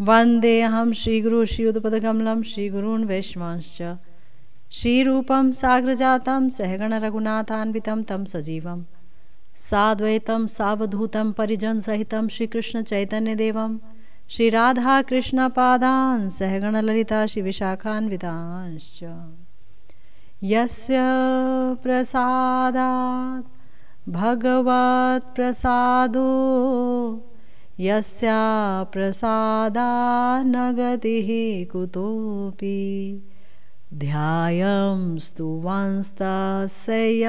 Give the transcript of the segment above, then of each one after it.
वन्देऽहं श्रीगुरु श्रीयुतपदकमलं श्रीगुरून् वैष्णवांश्च श्रीरूपं साग्रजातं सहगणरघुनाथान्वितं तं सजीवं साद्वैतं सावधूतं परिजनसहितं श्रीकृष्णचैतन्यदेवं श्रीराधाकृष्णपादान् सहगणललिता श्रीविशाखान्वितांश्च यस्य प्रसादात् भगवत्प्रसादो यस्या प्रसादा न गतिः कुतोऽपि ध्यायं स्तु वंस्तस्य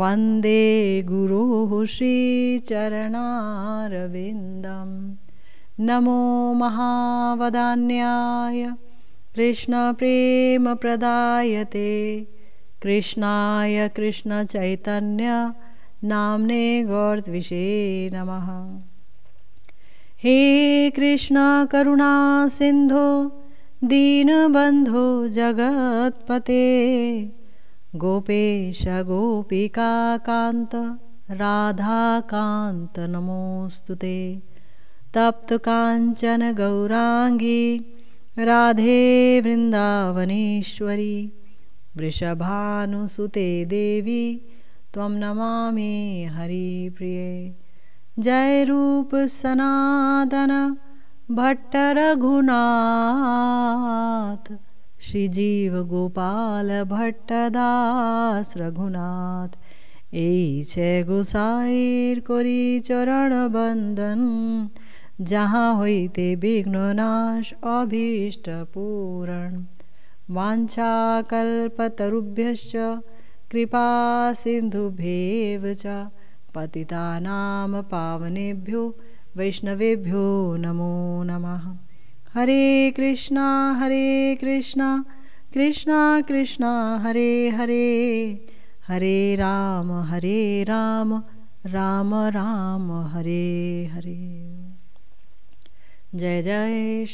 वन्दे गुरुः श्रीचरणारविन्दं नमो महावदान्याय कृष्णप्रेमप्रदायते कृष्णाय कृष्णचैतन्य नाम्ने गोर्द्विषे नमः हे कृष्णाकरुणासिन्धो दीनबन्धो जगत्पते गोपेश राधाकान्त नमोऽस्तु ते गौराङ्गी राधे वृन्दावनेश्वरी वृषभानुसुते देवी त्वं नमामि हरिप्रिये जय रूप सनातन भट्ट रघुनाथ श्री जीव गोपाल भट्ट दास रघुनाथ এই ছে গোসাইর করি চরণ বন্দন যাহা হইতে বিঘ্ননাশ অভীষ্ট পূরণ বাঞ্ছা কল্পতরুভ্যশ্চ कृपासिन्धुभेव च पतितानां पावनेभ्यो वैष्णवेभ्यो नमो नमः हरे कृष्ण हरे कृष्ण कृष्णा कृष्ण हरे हरे हरे राम हरे राम राम राम हरे हरे जय जय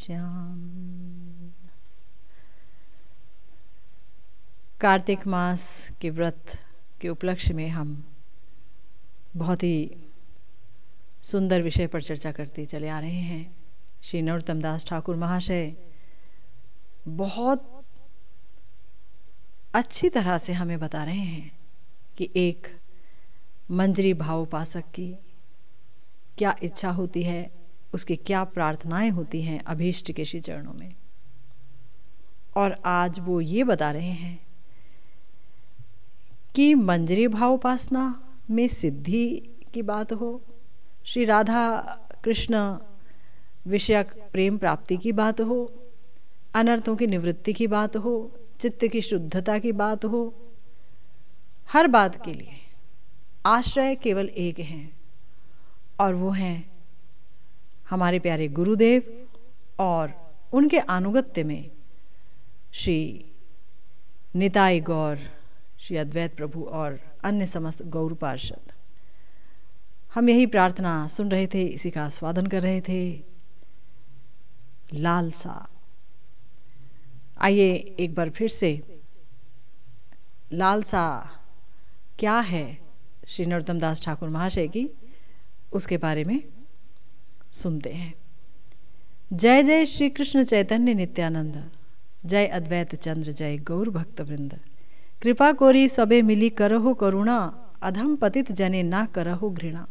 श्याम कार्तिक मास के व्रत के उपलक्ष्य में हम बहुत ही सुंदर विषय पर चर्चा करते चले आ रहे हैं श्री नरोत्तम दास ठाकुर महाशय बहुत अच्छी तरह से हमें बता रहे हैं कि एक मंजरी भाव उपासक की क्या इच्छा होती है उसकी क्या प्रार्थनाएं होती हैं अभीष्ट के श्री चरणों में और आज वो ये बता रहे हैं कि मंजरी भाव उपासना में सिद्धि की बात हो श्री राधा कृष्ण विषयक प्रेम प्राप्ति की बात हो अनर्थों की निवृत्ति की बात हो चित्त की शुद्धता की बात हो हर बात के लिए आश्रय केवल एक हैं और वो हैं हमारे प्यारे गुरुदेव और उनके अनुगत्य में श्री निताई गौर श्री अद्वैत प्रभु और अन्य समस्त गौर पार्षद हम यही प्रार्थना सुन रहे थे इसी का स्वादन कर रहे थे लालसा आइए एक बार फिर से लालसा क्या है श्री नरोत्तम दास ठाकुर महाशय की उसके बारे में सुनते हैं जय जय श्री कृष्ण चैतन्य नित्यानंद जय अद्वैत चंद्र जय गौर भक्तवृंद कृपा कोरी सबे मिली करहु करुणा अधम पतित जने ना करहु घृणा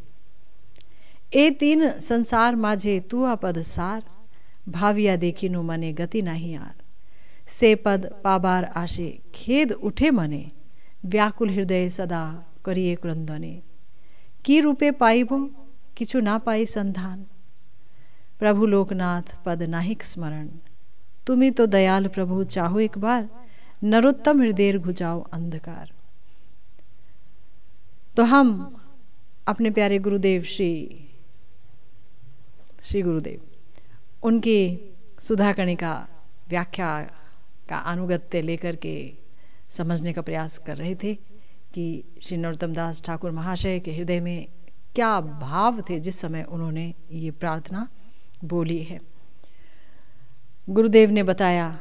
ए तीन संसार माझे तू अपद सार भाविया देखी नु मने गति नाही यार से पद पाबार आशे खेद उठे मने व्याकुल हृदय सदा करिए क्रंदने की रूपे पाइबो किचु ना पाई संधान प्रभु लोकनाथ पद नाहिक स्मरण तुम्हें तो दयाल प्रभु चाहो एक बार नरोत्तम हृदय घुजाओ अंधकार तो हम अपने प्यारे गुरुदेव श्री श्री गुरुदेव उनकी सुधा कणिका व्याख्या का अनुगत्य लेकर के समझने का प्रयास कर रहे थे कि श्री नरोत्तम दास ठाकुर महाशय के हृदय में क्या भाव थे जिस समय उन्होंने ये प्रार्थना बोली है गुरुदेव ने बताया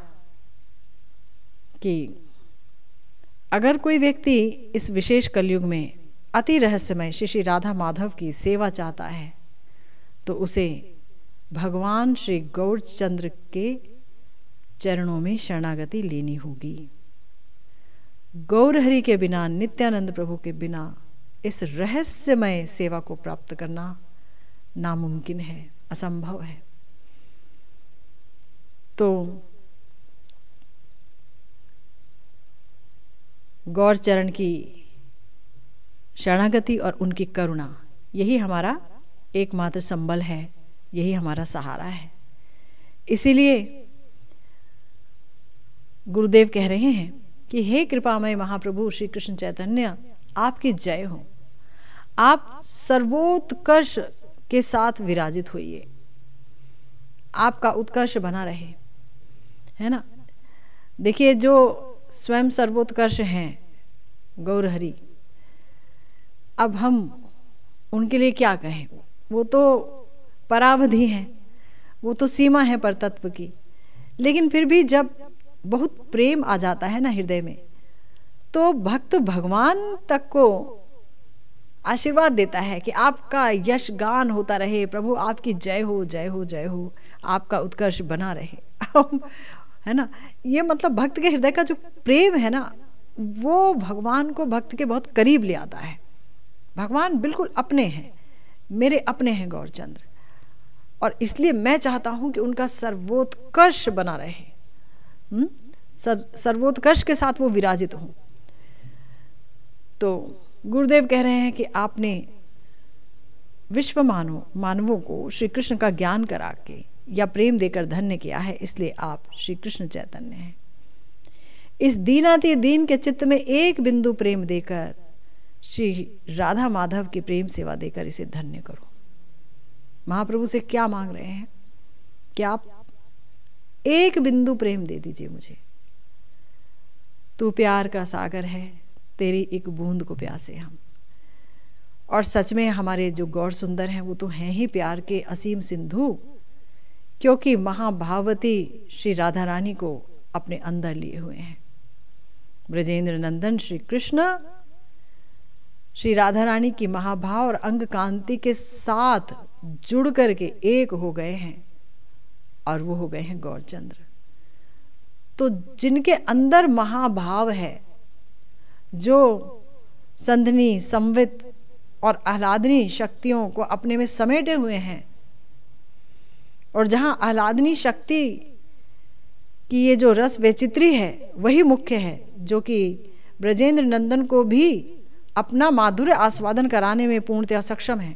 कि अगर कोई व्यक्ति इस विशेष कलयुग में अति रहस्यमय श्री श्री राधा माधव की सेवा चाहता है तो उसे भगवान श्री गौरचंद्र के चरणों में शरणागति लेनी होगी गौरहरी के बिना नित्यानंद प्रभु के बिना इस रहस्यमय सेवा को प्राप्त करना नामुमकिन है असंभव है तो गौरचरण की शरणागति और उनकी करुणा यही हमारा एकमात्र संबल है यही हमारा सहारा है इसीलिए गुरुदेव कह रहे हैं कि हे कृपामय महाप्रभु श्री कृष्ण चैतन्य आपकी जय हो आप सर्वोत्कर्ष के साथ विराजित होइए आपका उत्कर्ष बना रहे है ना देखिए जो स्वयं सर्वोत्कर्ष हैं गौरहरी अब हम उनके लिए क्या कहें वो तो परावधि हैं वो तो सीमा है पर तत्व की लेकिन फिर भी जब बहुत प्रेम आ जाता है ना हृदय में तो भक्त भगवान तक को आशीर्वाद देता है कि आपका यश गान होता रहे प्रभु आपकी जय हो जय हो जय हो आपका उत्कर्ष बना रहे है ना ये मतलब भक्त के हृदय का जो प्रेम है ना वो भगवान को भक्त के बहुत करीब ले आता है भगवान बिल्कुल अपने हैं मेरे अपने हैं गौरचंद्र और इसलिए मैं चाहता हूँ कि उनका सर्वोत्कर्ष बना रहे हम्म? सर सर्वोत्कर्ष के साथ वो विराजित हों तो गुरुदेव कह रहे हैं कि आपने विश्व मानव मानवों को श्री कृष्ण का ज्ञान करा के या प्रेम देकर धन्य किया है इसलिए आप श्री कृष्ण चैतन्य हैं इस दीनाति दीन के चित्त में एक बिंदु प्रेम देकर श्री राधा माधव की प्रेम सेवा देकर इसे धन्य करो महाप्रभु से क्या मांग रहे हैं क्या आप एक बिंदु प्रेम दे दीजिए मुझे तू प्यार का सागर है तेरी एक बूंद को प्यासे हम और सच में हमारे जो गौर सुंदर हैं वो तो हैं ही प्यार के असीम सिंधु क्योंकि महाभावती श्री राधा रानी को अपने अंदर लिए हुए हैं ब्रजेंद्र नंदन श्री कृष्ण श्री राधा रानी की महाभाव और अंग कांति के साथ जुड़ करके एक हो गए हैं और वो हो गए हैं गौरचंद्र तो जिनके अंदर महाभाव है जो संधनी संवित और आह्लादनी शक्तियों को अपने में समेटे हुए हैं और जहाँ आह्लादनी शक्ति की ये जो रस वैचित्री है वही मुख्य है जो कि ब्रजेंद्र नंदन को भी अपना माधुर्य आस्वादन कराने में पूर्णतया सक्षम है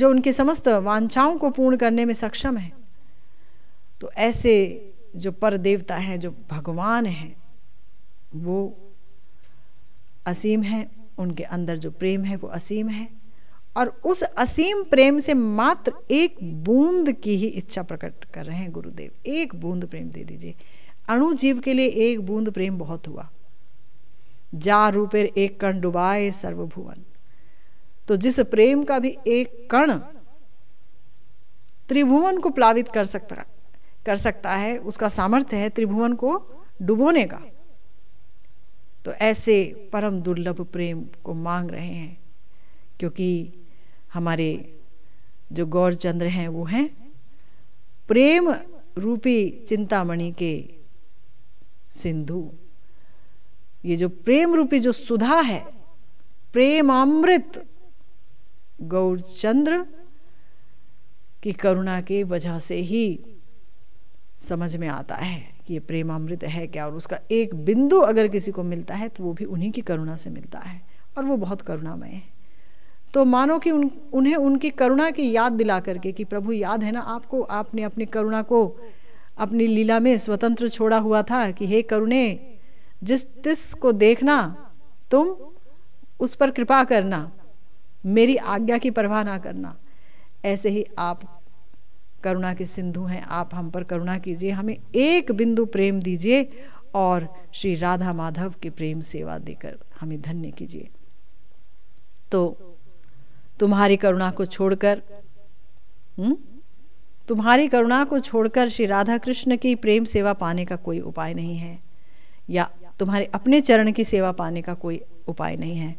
जो उनके समस्त वांछाओं को पूर्ण करने में सक्षम है तो ऐसे जो पर देवता हैं जो भगवान हैं वो असीम है उनके अंदर जो प्रेम है वो असीम है और उस असीम प्रेम से मात्र एक बूंद की ही इच्छा प्रकट कर रहे हैं गुरुदेव एक बूंद प्रेम दे दीजिए अणुजीव के लिए एक बूंद प्रेम बहुत हुआ जा रूपेर एक कण डुबाए सर्वभुवन तो जिस प्रेम का भी एक कण त्रिभुवन को प्लावित कर सकता कर सकता है उसका सामर्थ्य है त्रिभुवन को डुबोने का तो ऐसे परम दुर्लभ प्रेम को मांग रहे हैं क्योंकि हमारे जो गौरचंद्र हैं वो हैं प्रेम रूपी चिंतामणि के सिंधु ये जो प्रेम रूपी जो सुधा है प्रेम अमृत गौरचंद्र की करुणा की वजह से ही समझ में आता है कि ये प्रेम अमृत है क्या और उसका एक बिंदु अगर किसी को मिलता है तो वो भी उन्हीं की करुणा से मिलता है और वो बहुत करुणामय है तो मानो कि उन उन्हें उनकी करुणा की याद दिला करके कि प्रभु याद है ना आपको आपने अपनी करुणा को अपनी लीला में स्वतंत्र छोड़ा हुआ था कि हे करुणे जिस तिस को देखना तुम उस पर कृपा करना मेरी आज्ञा की परवाह ना करना ऐसे ही आप करुणा के सिंधु हैं आप हम पर करुणा कीजिए हमें एक बिंदु प्रेम दीजिए और श्री राधा माधव के प्रेम सेवा देकर हमें धन्य कीजिए तो तुम्हारी करुणा को छोड़कर हम्म? तुम्हारी करुणा को छोड़कर श्री राधा कृष्ण की प्रेम सेवा पाने का कोई उपाय नहीं है या तुम्हारे अपने चरण की सेवा पाने का कोई उपाय नहीं है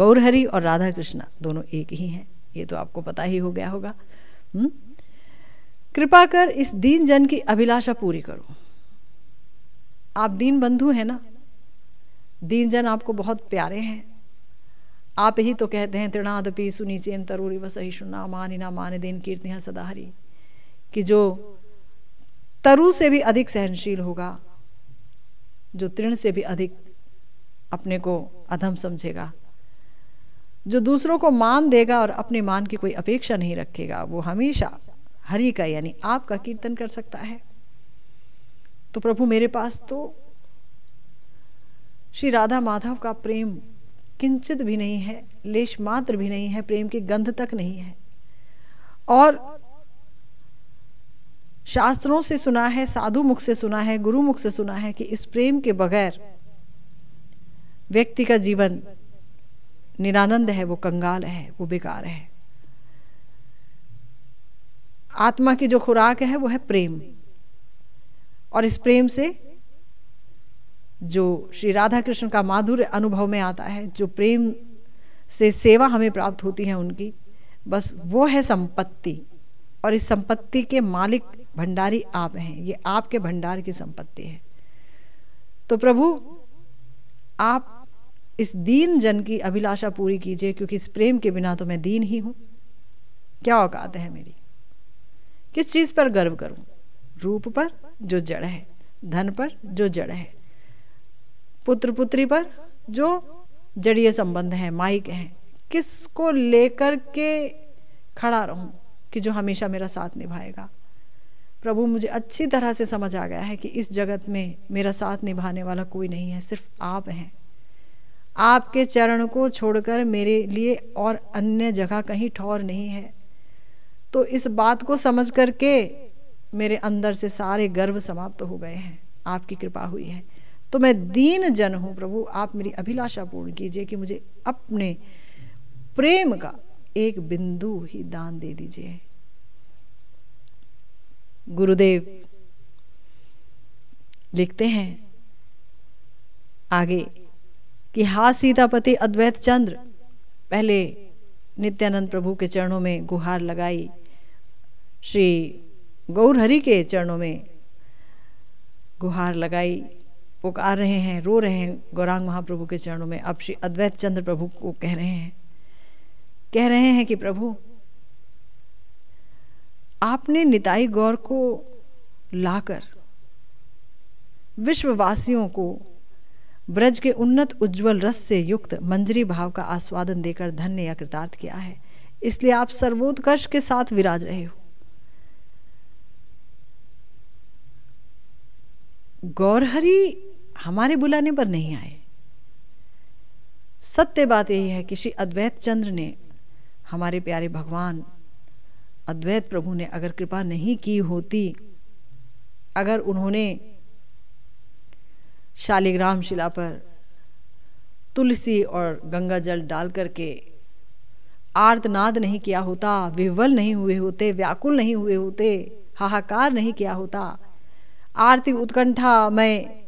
गौरहरि और राधा कृष्ण दोनों एक ही हैं ये तो आपको पता ही हो गया होगा हम्म? कृपा कर इस दीन जन की अभिलाषा पूरी करो आप दीन बंधु हैं ना दीन जन आपको बहुत प्यारे हैं आप ही तो कहते हैं तृणादपि सुनिचेन तरूरी वसहिषुना मानिना मान देन हैं सदाहरी कि जो तरु से भी अधिक सहनशील होगा जो तृण से भी अधिक अपने को अधम समझेगा जो दूसरों को मान देगा और अपने मान की कोई अपेक्षा नहीं रखेगा वो हमेशा हरि का यानी आपका कीर्तन कर सकता है तो प्रभु मेरे पास तो श्री राधा माधव का प्रेम किंचित भी नहीं है लेश मात्र भी नहीं है प्रेम की गंध तक नहीं है और शास्त्रों से सुना है साधु मुख से सुना है गुरु मुख से सुना है कि इस प्रेम के बगैर व्यक्ति का जीवन निरानंद है वो कंगाल है वो बेकार है आत्मा की जो खुराक है वो है प्रेम और इस प्रेम से जो श्री राधा कृष्ण का माधुर्य अनुभव में आता है जो प्रेम से सेवा हमें प्राप्त होती है उनकी बस वो है संपत्ति और इस संपत्ति के मालिक भंडारी आप हैं ये आपके भंडार की संपत्ति है तो प्रभु आप इस दीन जन की अभिलाषा पूरी कीजिए क्योंकि इस प्रेम के बिना तो मैं दीन ही हूँ क्या औकात है मेरी किस चीज़ पर गर्व करूँ रूप पर जो जड़ है धन पर जो जड़ है पुत्र पुत्री पर जो जड़ीय संबंध है माइक हैं किसको लेकर के खड़ा रहूं कि जो हमेशा मेरा साथ निभाएगा प्रभु मुझे अच्छी तरह से समझ आ गया है कि इस जगत में मेरा साथ निभाने वाला कोई नहीं है सिर्फ आप हैं आपके चरण को छोड़कर मेरे लिए और अन्य जगह कहीं ठौर नहीं है तो इस बात को समझ करके मेरे अंदर से सारे गर्व समाप्त तो हो गए हैं आपकी कृपा हुई है तो मैं दीन जन हूँ प्रभु आप मेरी अभिलाषा पूर्ण कीजिए कि मुझे अपने प्रेम का एक बिंदु ही दान दे दीजिए गुरुदेव लिखते हैं आगे कि हा सीतापति अद्वैत चंद्र पहले नित्यानंद प्रभु के चरणों में गुहार लगाई श्री गौरहरि के चरणों में गुहार लगाई पुकार रहे हैं रो रहे हैं गौरांग महाप्रभु के चरणों में अब श्री अद्वैत चंद्र प्रभु को कह रहे हैं कह रहे हैं कि प्रभु आपने निताई गौर को लाकर विश्ववासियों को ब्रज के उन्नत उज्जवल रस से युक्त मंजरी भाव का आस्वादन देकर धन्य या कृतार्थ किया है इसलिए आप सर्वोत्कर्ष के साथ विराज रहे हो गौरहरी हमारे बुलाने पर नहीं आए सत्य बात यही है कि श्री अद्वैत चंद्र ने हमारे प्यारे भगवान अद्वैत प्रभु ने अगर कृपा नहीं की होती अगर उन्होंने शालिग्राम शिला पर तुलसी और गंगा जल डाल करके आर्तनाद नहीं किया होता विवल नहीं हुए होते व्याकुल नहीं हुए होते हाहाकार नहीं किया होता आरती उत्कंठा मैं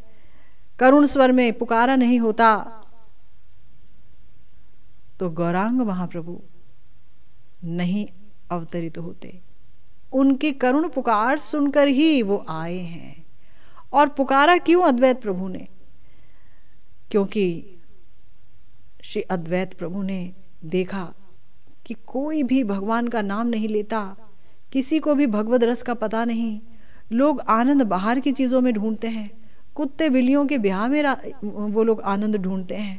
करुण स्वर में पुकारा नहीं होता तो गौरांग महाप्रभु नहीं अवतरित तो होते उनकी करुण पुकार सुनकर ही वो आए हैं और पुकारा क्यों अद्वैत प्रभु ने क्योंकि श्री अद्वैत प्रभु ने देखा कि कोई भी भगवान का नाम नहीं लेता किसी को भी भगवत रस का पता नहीं लोग आनंद बाहर की चीज़ों में ढूंढते हैं कुत्ते बिल्लियों के ब्याह में वो लोग आनंद ढूंढते हैं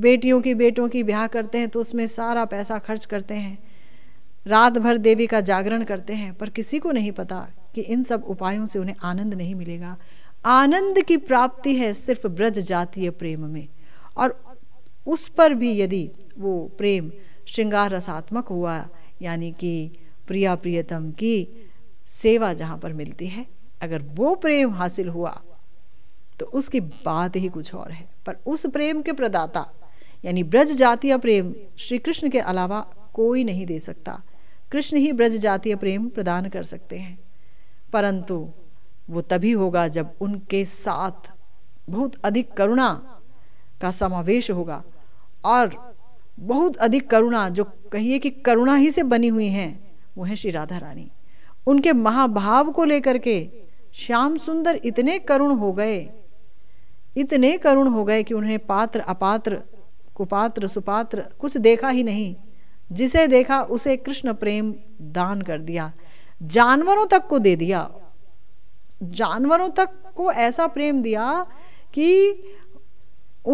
बेटियों की बेटों की ब्याह करते हैं तो उसमें सारा पैसा खर्च करते हैं रात भर देवी का जागरण करते हैं पर किसी को नहीं पता कि इन सब उपायों से उन्हें आनंद नहीं मिलेगा आनंद की प्राप्ति है सिर्फ ब्रज जातीय प्रेम में और उस पर भी यदि वो प्रेम श्रृंगार रसात्मक हुआ यानी कि प्रिया प्रियतम की सेवा जहाँ पर मिलती है अगर वो प्रेम हासिल हुआ तो उसकी बात ही कुछ और है पर उस प्रेम के प्रदाता यानी ब्रज जातीय प्रेम श्री कृष्ण के अलावा कोई नहीं दे सकता कृष्ण ही ब्रज जातीय प्रेम प्रदान कर सकते हैं परंतु वो तभी होगा जब उनके साथ बहुत अधिक करुणा का समावेश होगा और बहुत अधिक करुणा जो कहिए कि करुणा ही से बनी हुई हैं वो है श्री राधा रानी उनके महाभाव को लेकर के श्याम सुंदर इतने करुण हो गए इतने करुण हो गए कि उन्हें पात्र अपात्र कुपात्र सुपात्र कुछ देखा ही नहीं जिसे देखा उसे कृष्ण प्रेम दान कर दिया जानवरों तक को दे दिया जानवरों तक को ऐसा प्रेम दिया कि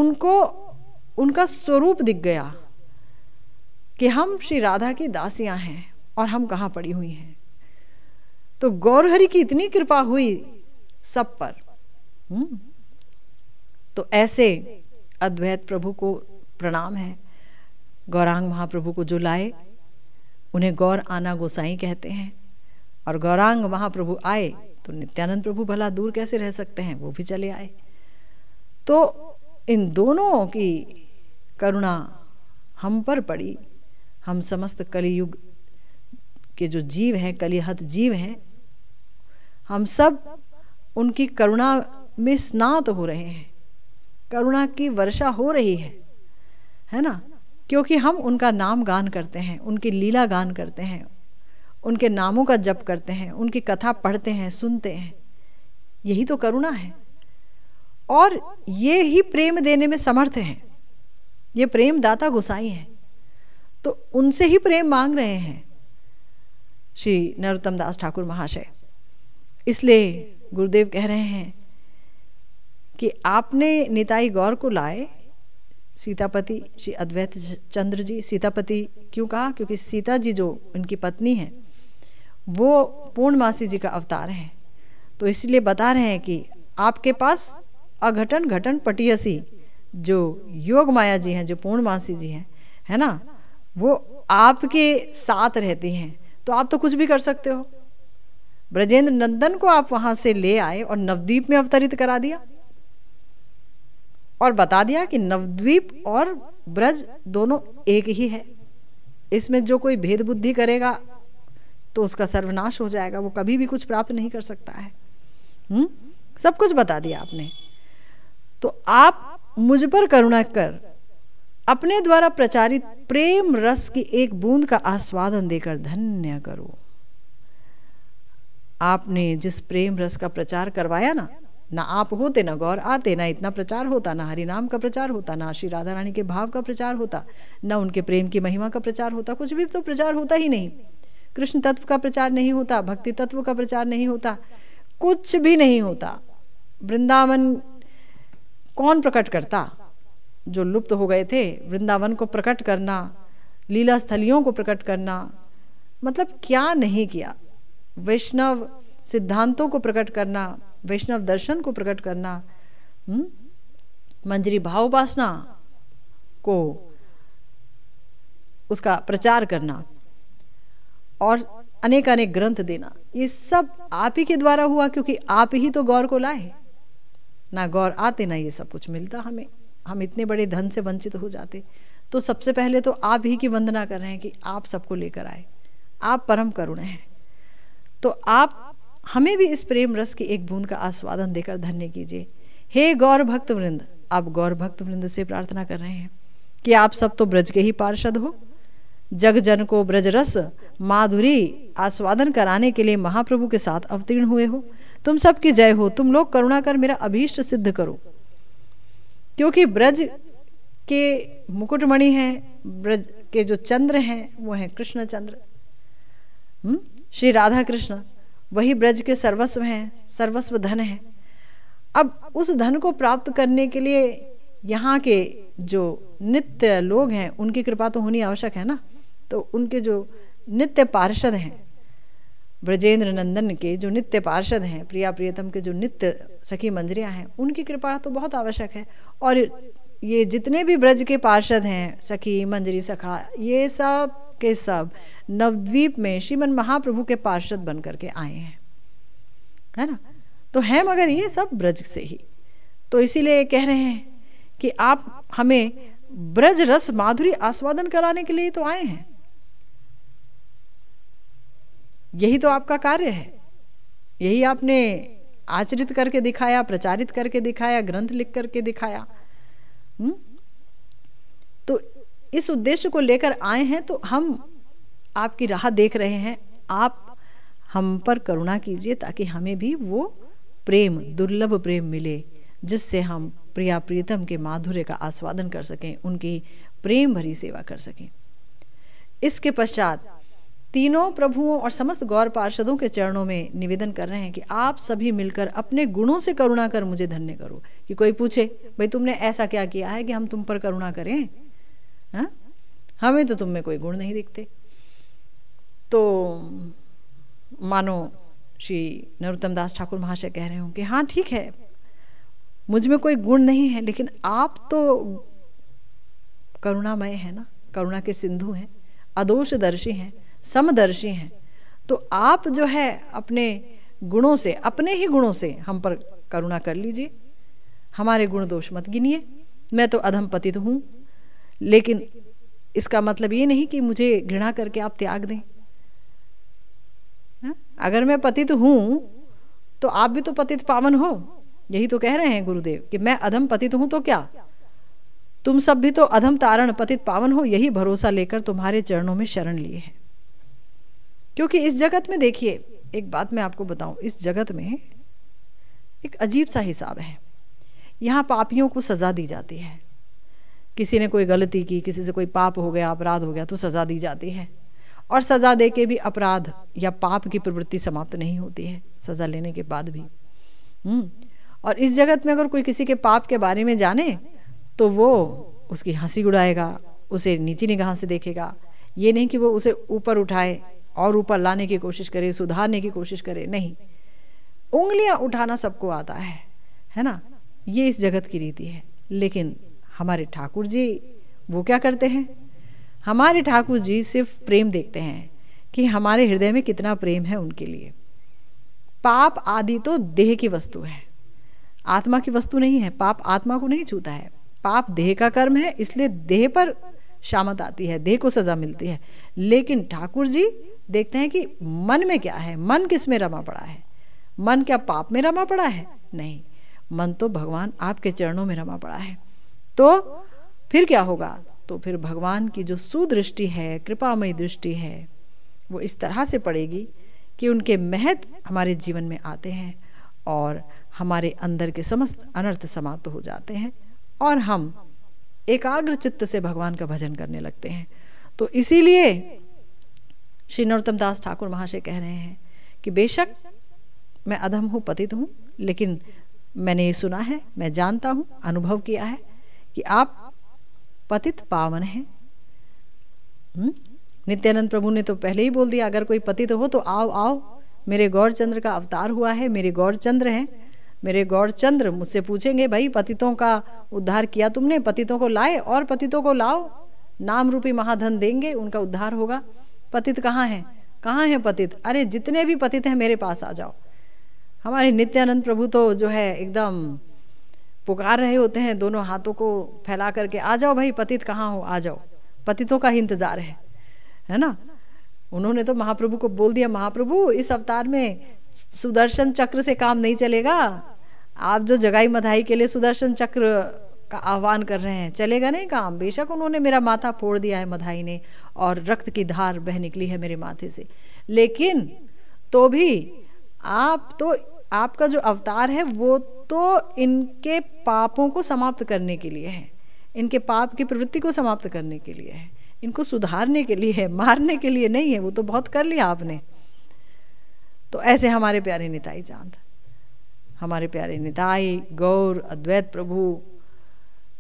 उनको उनका स्वरूप दिख गया कि हम श्री राधा की दासियां हैं और हम कहाँ पड़ी हुई हैं तो गौरहरी की इतनी कृपा हुई सब पर हम्म तो ऐसे अद्वैत प्रभु को प्रणाम है गौरांग महाप्रभु को जो लाए उन्हें गौर आना गोसाई कहते हैं और गौरांग महाप्रभु आए तो नित्यानंद प्रभु भला दूर कैसे रह सकते हैं वो भी चले आए तो इन दोनों की करुणा हम पर पड़ी हम समस्त कलयुग के जो जीव हैं कलिहत जीव हैं हम सब उनकी करुणा में स्नात हो रहे हैं करुणा की वर्षा हो रही है है ना क्योंकि हम उनका नाम गान करते हैं उनकी लीला गान करते हैं उनके नामों का जप करते हैं उनकी कथा पढ़ते हैं सुनते हैं यही तो करुणा है और ये ही प्रेम देने में समर्थ हैं ये प्रेम दाता गुसाई हैं तो उनसे ही प्रेम मांग रहे हैं श्री नरोत्तम दास ठाकुर महाशय इसलिए गुरुदेव कह रहे हैं कि आपने निताई गौर को लाए सीतापति श्री अद्वैत चंद्र जी सीतापति क्यों कहा क्योंकि सीता जी जो उनकी पत्नी हैं वो पूर्णमासी जी का अवतार है तो इसलिए बता रहे हैं कि आपके पास अघटन घटन पटियसी जो योग माया जी हैं जो पूर्णमासी जी हैं है ना वो आपके साथ रहती हैं तो आप तो कुछ भी कर सकते हो ब्रजेंद्र नंदन को आप वहाँ से ले आए और नवदीप में अवतरित करा दिया और बता दिया कि नवद्वीप और ब्रज दोनों एक ही है इसमें जो कोई भेद बुद्धि करेगा तो उसका सर्वनाश हो जाएगा वो कभी भी कुछ प्राप्त नहीं कर सकता है हुँ? हम्म? सब कुछ बता दिया आपने तो आप मुझ पर करुणा कर अपने द्वारा प्रचारित प्रेम रस की एक बूंद का आस्वादन देकर धन्य करो आपने जिस प्रेम रस का प्रचार करवाया ना ना आप होते ना गौर आते ना इतना प्रचार होता ना हरि नाम का प्रचार होता ना श्री राधा रानी के भाव का प्रचार होता ना उनके प्रेम की महिमा का प्रचार होता कुछ भी तो प्रचार होता ही नहीं कृष्ण तत्व का प्रचार नहीं होता भक्ति तत्व का प्रचार नहीं होता कुछ भी नहीं होता वृंदावन कौन प्रकट करता जो लुप्त हो गए थे वृंदावन को प्रकट करना लीला स्थलियों को प्रकट करना मतलब क्या नहीं किया वैष्णव सिद्धांतों को प्रकट करना वैष्णव दर्शन को प्रकट करना हुँ? हम्म, मंजरी भावोपासना को उसका प्रचार करना और अनेक अनेक ग्रंथ देना ये सब आप ही के द्वारा हुआ क्योंकि आप ही तो गौर को लाए ना गौर आते ना ये सब कुछ मिलता हमें हम इतने बड़े धन से वंचित हो जाते तो सबसे पहले तो आप ही की वंदना कर रहे हैं कि आप सबको लेकर आए आप परम करुण हैं तो आप हमें भी इस प्रेम रस की एक बूंद का आस्वादन देकर धन्य कीजिए हे गौर भक्त वृंद आप गौर भक्त वृंद से प्रार्थना कर रहे हैं कि आप सब तो ब्रज के ही पार्षद हो जग जन को ब्रज रस माधुरी आस्वादन कराने के लिए महाप्रभु के साथ अवतीर्ण हुए हो तुम सबकी जय हो तुम लोग करुणा कर मेरा अभीष्ट सिद्ध करो क्योंकि ब्रज के मुकुटमणि हैं ब्रज के जो चंद्र हैं वो हैं कृष्ण चंद्र हम्म? श्री राधा कृष्ण वही ब्रज के सर्वस्व हैं सर्वस्व धन है अब उस धन को प्राप्त करने के लिए यहाँ के जो नित्य लोग हैं उनकी कृपा तो होनी आवश्यक है ना तो उनके जो नित्य पार्षद हैं ब्रजेंद्र नंदन के जो नित्य पार्षद हैं प्रिया प्रियतम के जो नित्य सखी मंजरियाँ हैं उनकी कृपा तो बहुत आवश्यक है और ये जितने भी ब्रज के पार्षद हैं सखी मंजरी सखा ये सब के सब नवद्वीप में श्रीमन महाप्रभु के पार्षद बन करके आए हैं है ना तो है मगर ये सब ब्रज से ही तो इसीलिए कह रहे हैं कि आप हमें ब्रज रस माधुरी आस्वादन कराने के लिए तो आए हैं यही तो आपका कार्य है यही आपने आचरित करके दिखाया प्रचारित करके दिखाया ग्रंथ लिख करके दिखाया हुँ? हम्म? तो इस उद्देश्य को लेकर आए हैं तो हम आपकी राह देख रहे हैं आप हम पर करुणा कीजिए ताकि हमें भी वो प्रेम दुर्लभ प्रेम मिले जिससे हम प्रिया प्रीतम के माधुर्य का आस्वादन कर सकें उनकी प्रेम भरी सेवा कर सकें इसके पश्चात तीनों प्रभुओं और समस्त गौर पार्षदों के चरणों में निवेदन कर रहे हैं कि आप सभी मिलकर अपने गुणों से करुणा कर मुझे धन्य करो कि कोई पूछे भाई तुमने ऐसा क्या किया है कि हम तुम पर करुणा करें हा? हमें तो तुम में कोई गुण नहीं दिखते तो मानो श्री नरोत्तम दास ठाकुर महाशय कह रहे हों कि हाँ ठीक है मुझ में कोई गुण नहीं है लेकिन आप तो करुणामय है ना करुणा के सिंधु हैं दर्शी हैं समदर्शी हैं तो आप जो है अपने गुणों से अपने ही गुणों से हम पर करुणा कर लीजिए हमारे गुण दोष मत गिनिए मैं तो अधम पतित हूँ लेकिन इसका मतलब ये नहीं कि मुझे घृणा करके आप त्याग दें अगर मैं पतित हूँ तो आप भी तो पतित पावन हो यही तो कह रहे हैं गुरुदेव कि मैं अधम पतित हूँ तो क्या तुम सब भी तो अधम तारण पतित पावन हो यही भरोसा लेकर तुम्हारे चरणों में शरण लिए हैं क्योंकि इस जगत में देखिए एक बात मैं आपको बताऊं इस जगत में एक अजीब सा हिसाब है यहाँ पापियों को सज़ा दी जाती है किसी ने कोई गलती की किसी से कोई पाप हो गया अपराध हो गया तो सज़ा दी जाती है और सज़ा दे के भी अपराध या पाप की प्रवृत्ति समाप्त नहीं होती है सज़ा लेने के बाद भी हम्म और इस जगत में अगर कोई किसी के पाप के बारे में जाने तो वो उसकी हंसी उड़ाएगा उसे नीची निगाह से देखेगा ये नहीं कि वो उसे ऊपर उठाए और ऊपर लाने की कोशिश करे सुधारने की कोशिश करे नहीं उंगलियां उठाना सबको आता है है ना ये इस जगत की रीति है लेकिन हमारे ठाकुर जी वो क्या करते हैं हमारे ठाकुर जी सिर्फ प्रेम देखते हैं कि हमारे हृदय में कितना प्रेम है उनके लिए पाप आदि तो देह की वस्तु है आत्मा की वस्तु नहीं है पाप आत्मा को नहीं छूता है पाप देह का कर्म है इसलिए देह पर शामत आती है देह को सजा मिलती है लेकिन ठाकुर जी देखते हैं कि मन में क्या है मन किस में रमा पड़ा है मन क्या पाप में रमा पड़ा है नहीं मन तो भगवान आपके चरणों में रमा पड़ा है तो फिर क्या होगा तो फिर भगवान की जो सुदृष्टि है कृपामयी दृष्टि है वो इस तरह से पड़ेगी कि उनके महत्व हमारे जीवन में आते हैं और हमारे अंदर के समस्त अनर्थ समाप्त हो जाते हैं और हम एकाग्र चित्त से भगवान का भजन करने लगते हैं तो इसीलिए श्री नरोत्तम दास ठाकुर महाशय कह रहे हैं कि बेशक मैं अधम हूँ पतित हूँ लेकिन मैंने ये सुना है मैं जानता हूँ अनुभव किया है कि आप पतित पावन है हम्म? नित्यानंद प्रभु ने तो पहले ही बोल दिया अगर कोई पतित हो तो आओ आओ मेरे गौरचंद्र का अवतार हुआ है मेरे गौरचंद्र हैं मेरे गौरचंद्र मुझसे पूछेंगे भाई पतितों का उद्धार किया तुमने पतितों को लाए और पतितों को लाओ नाम रूपी महाधन देंगे उनका उद्धार होगा पतित कहाँ हैं कहाँ हैं पतित अरे जितने भी पतित हैं मेरे पास आ जाओ हमारे नित्यानंद प्रभु तो जो है एकदम पुकार रहे होते हैं दोनों हाथों को फैला करके आ जाओ भाई पतित कहाँ हो आ जाओ पतितों का ही इंतजार है है ना उन्होंने तो महाप्रभु को बोल दिया महाप्रभु इस अवतार में सुदर्शन चक्र से काम नहीं चलेगा आप जो जगाई मधाई के लिए सुदर्शन चक्र का आह्वान कर रहे हैं चलेगा नहीं काम बेशक उन्होंने मेरा माथा फोड़ दिया है मधाई ने और रक्त की धार बह निकली है मेरे माथे से लेकिन तो भी आप तो आपका जो अवतार है वो तो इनके पापों को समाप्त करने के लिए है इनके पाप की प्रवृत्ति को समाप्त करने के लिए है इनको सुधारने के लिए है मारने के लिए नहीं है वो तो बहुत कर लिया आपने तो ऐसे हमारे प्यारे निताई चांद हमारे प्यारे निताई गौर अद्वैत प्रभु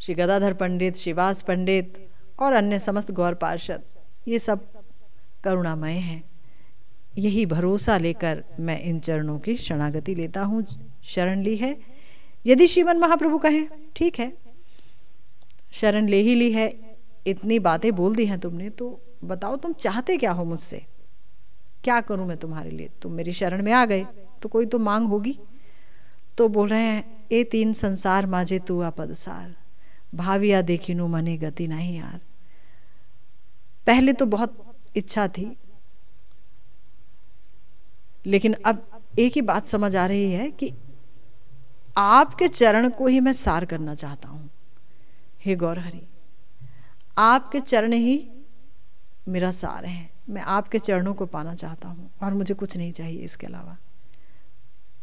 श्री गदाधर पंडित शिवास पंडित और अन्य समस्त गौर पार्षद ये सब करुणामय हैं यही भरोसा लेकर मैं इन चरणों की शरणागति लेता हूँ शरण ली है यदि श्रीमन महाप्रभु कहें ठीक है शरण ले ही ली है इतनी बातें बोल दी हैं तुमने तो बताओ तुम चाहते क्या हो मुझसे क्या करूं मैं तुम्हारे लिए तुम मेरी शरण में आ गए तो कोई तो मांग होगी तो बोल रहे हैं ए तीन संसार माजे तू पदसार भाविया देखी नु मने गति नहीं यार पहले तो बहुत इच्छा थी लेकिन अब एक ही बात समझ आ रही है कि आपके चरण को ही मैं सार करना चाहता हूँ हे गौर हरि आपके चरण ही मेरा सार है मैं आपके चरणों को पाना चाहता हूँ और मुझे कुछ नहीं चाहिए इसके अलावा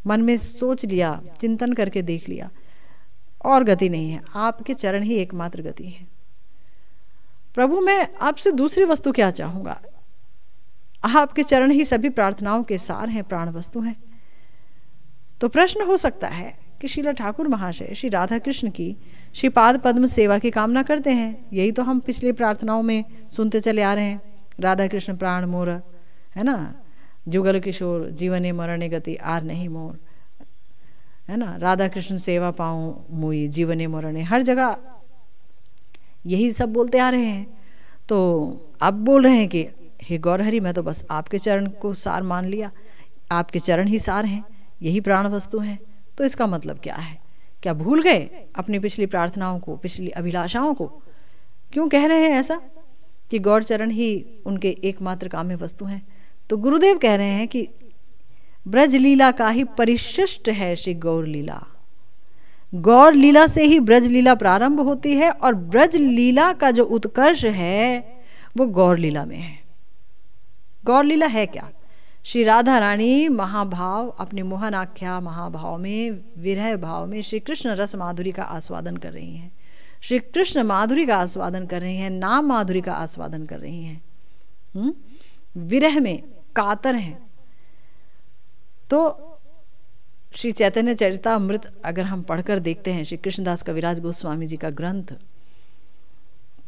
मन में सोच लिया चिंतन करके देख लिया और गति नहीं है आपके चरण ही एकमात्र गति है प्रभु मैं आपसे दूसरी वस्तु क्या चाहूँगा आपके चरण ही सभी प्रार्थनाओं के सार हैं प्राण वस्तु हैं तो प्रश्न हो सकता है कि शीला ठाकुर महाशय श्री राधा कृष्ण की श्री पाद पद्म सेवा की कामना करते हैं यही तो हम पिछली प्रार्थनाओं में सुनते चले आ रहे हैं राधा कृष्ण प्राण मोर है ना जुगल किशोर जीवने मरणे गति आर नहीं मोर है ना राधा कृष्ण सेवा पाऊं मुई जीवने मरणे हर जगह यही सब बोलते आ रहे हैं तो अब बोल रहे हैं कि हे गौर हरि मैं तो बस आपके चरण को सार मान लिया आपके चरण ही सार हैं यही प्राण वस्तु हैं तो इसका मतलब क्या है क्या भूल गए अपनी पिछली प्रार्थनाओं को पिछली अभिलाषाओं को क्यों कह रहे हैं ऐसा कि गौर चरण ही उनके एकमात्र काम्य वस्तु हैं तो गुरुदेव कह रहे हैं कि ब्रज लीला का ही परिशिष्ट है श्री गौर लीला गौर लीला से ही ब्रज लीला प्रारंभ होती है और ब्रज लीला का जो उत्कर्ष है वो गौर लीला में है गौरलीला है क्या श्री राधा रानी महाभाव अपने मोहन आख्या महाभाव में विरह भाव में श्री कृष्ण रस माधुरी का आस्वादन कर रही हैं श्री कृष्ण माधुरी का आस्वादन कर रही हैं नाम माधुरी का आस्वादन कर रही हैं हम्म? विरह में कातर हैं तो श्री चैतन्य चरिता अमृत अगर हम पढ़कर देखते हैं श्री कृष्णदास कविराज गोस्वामी जी का ग्रंथ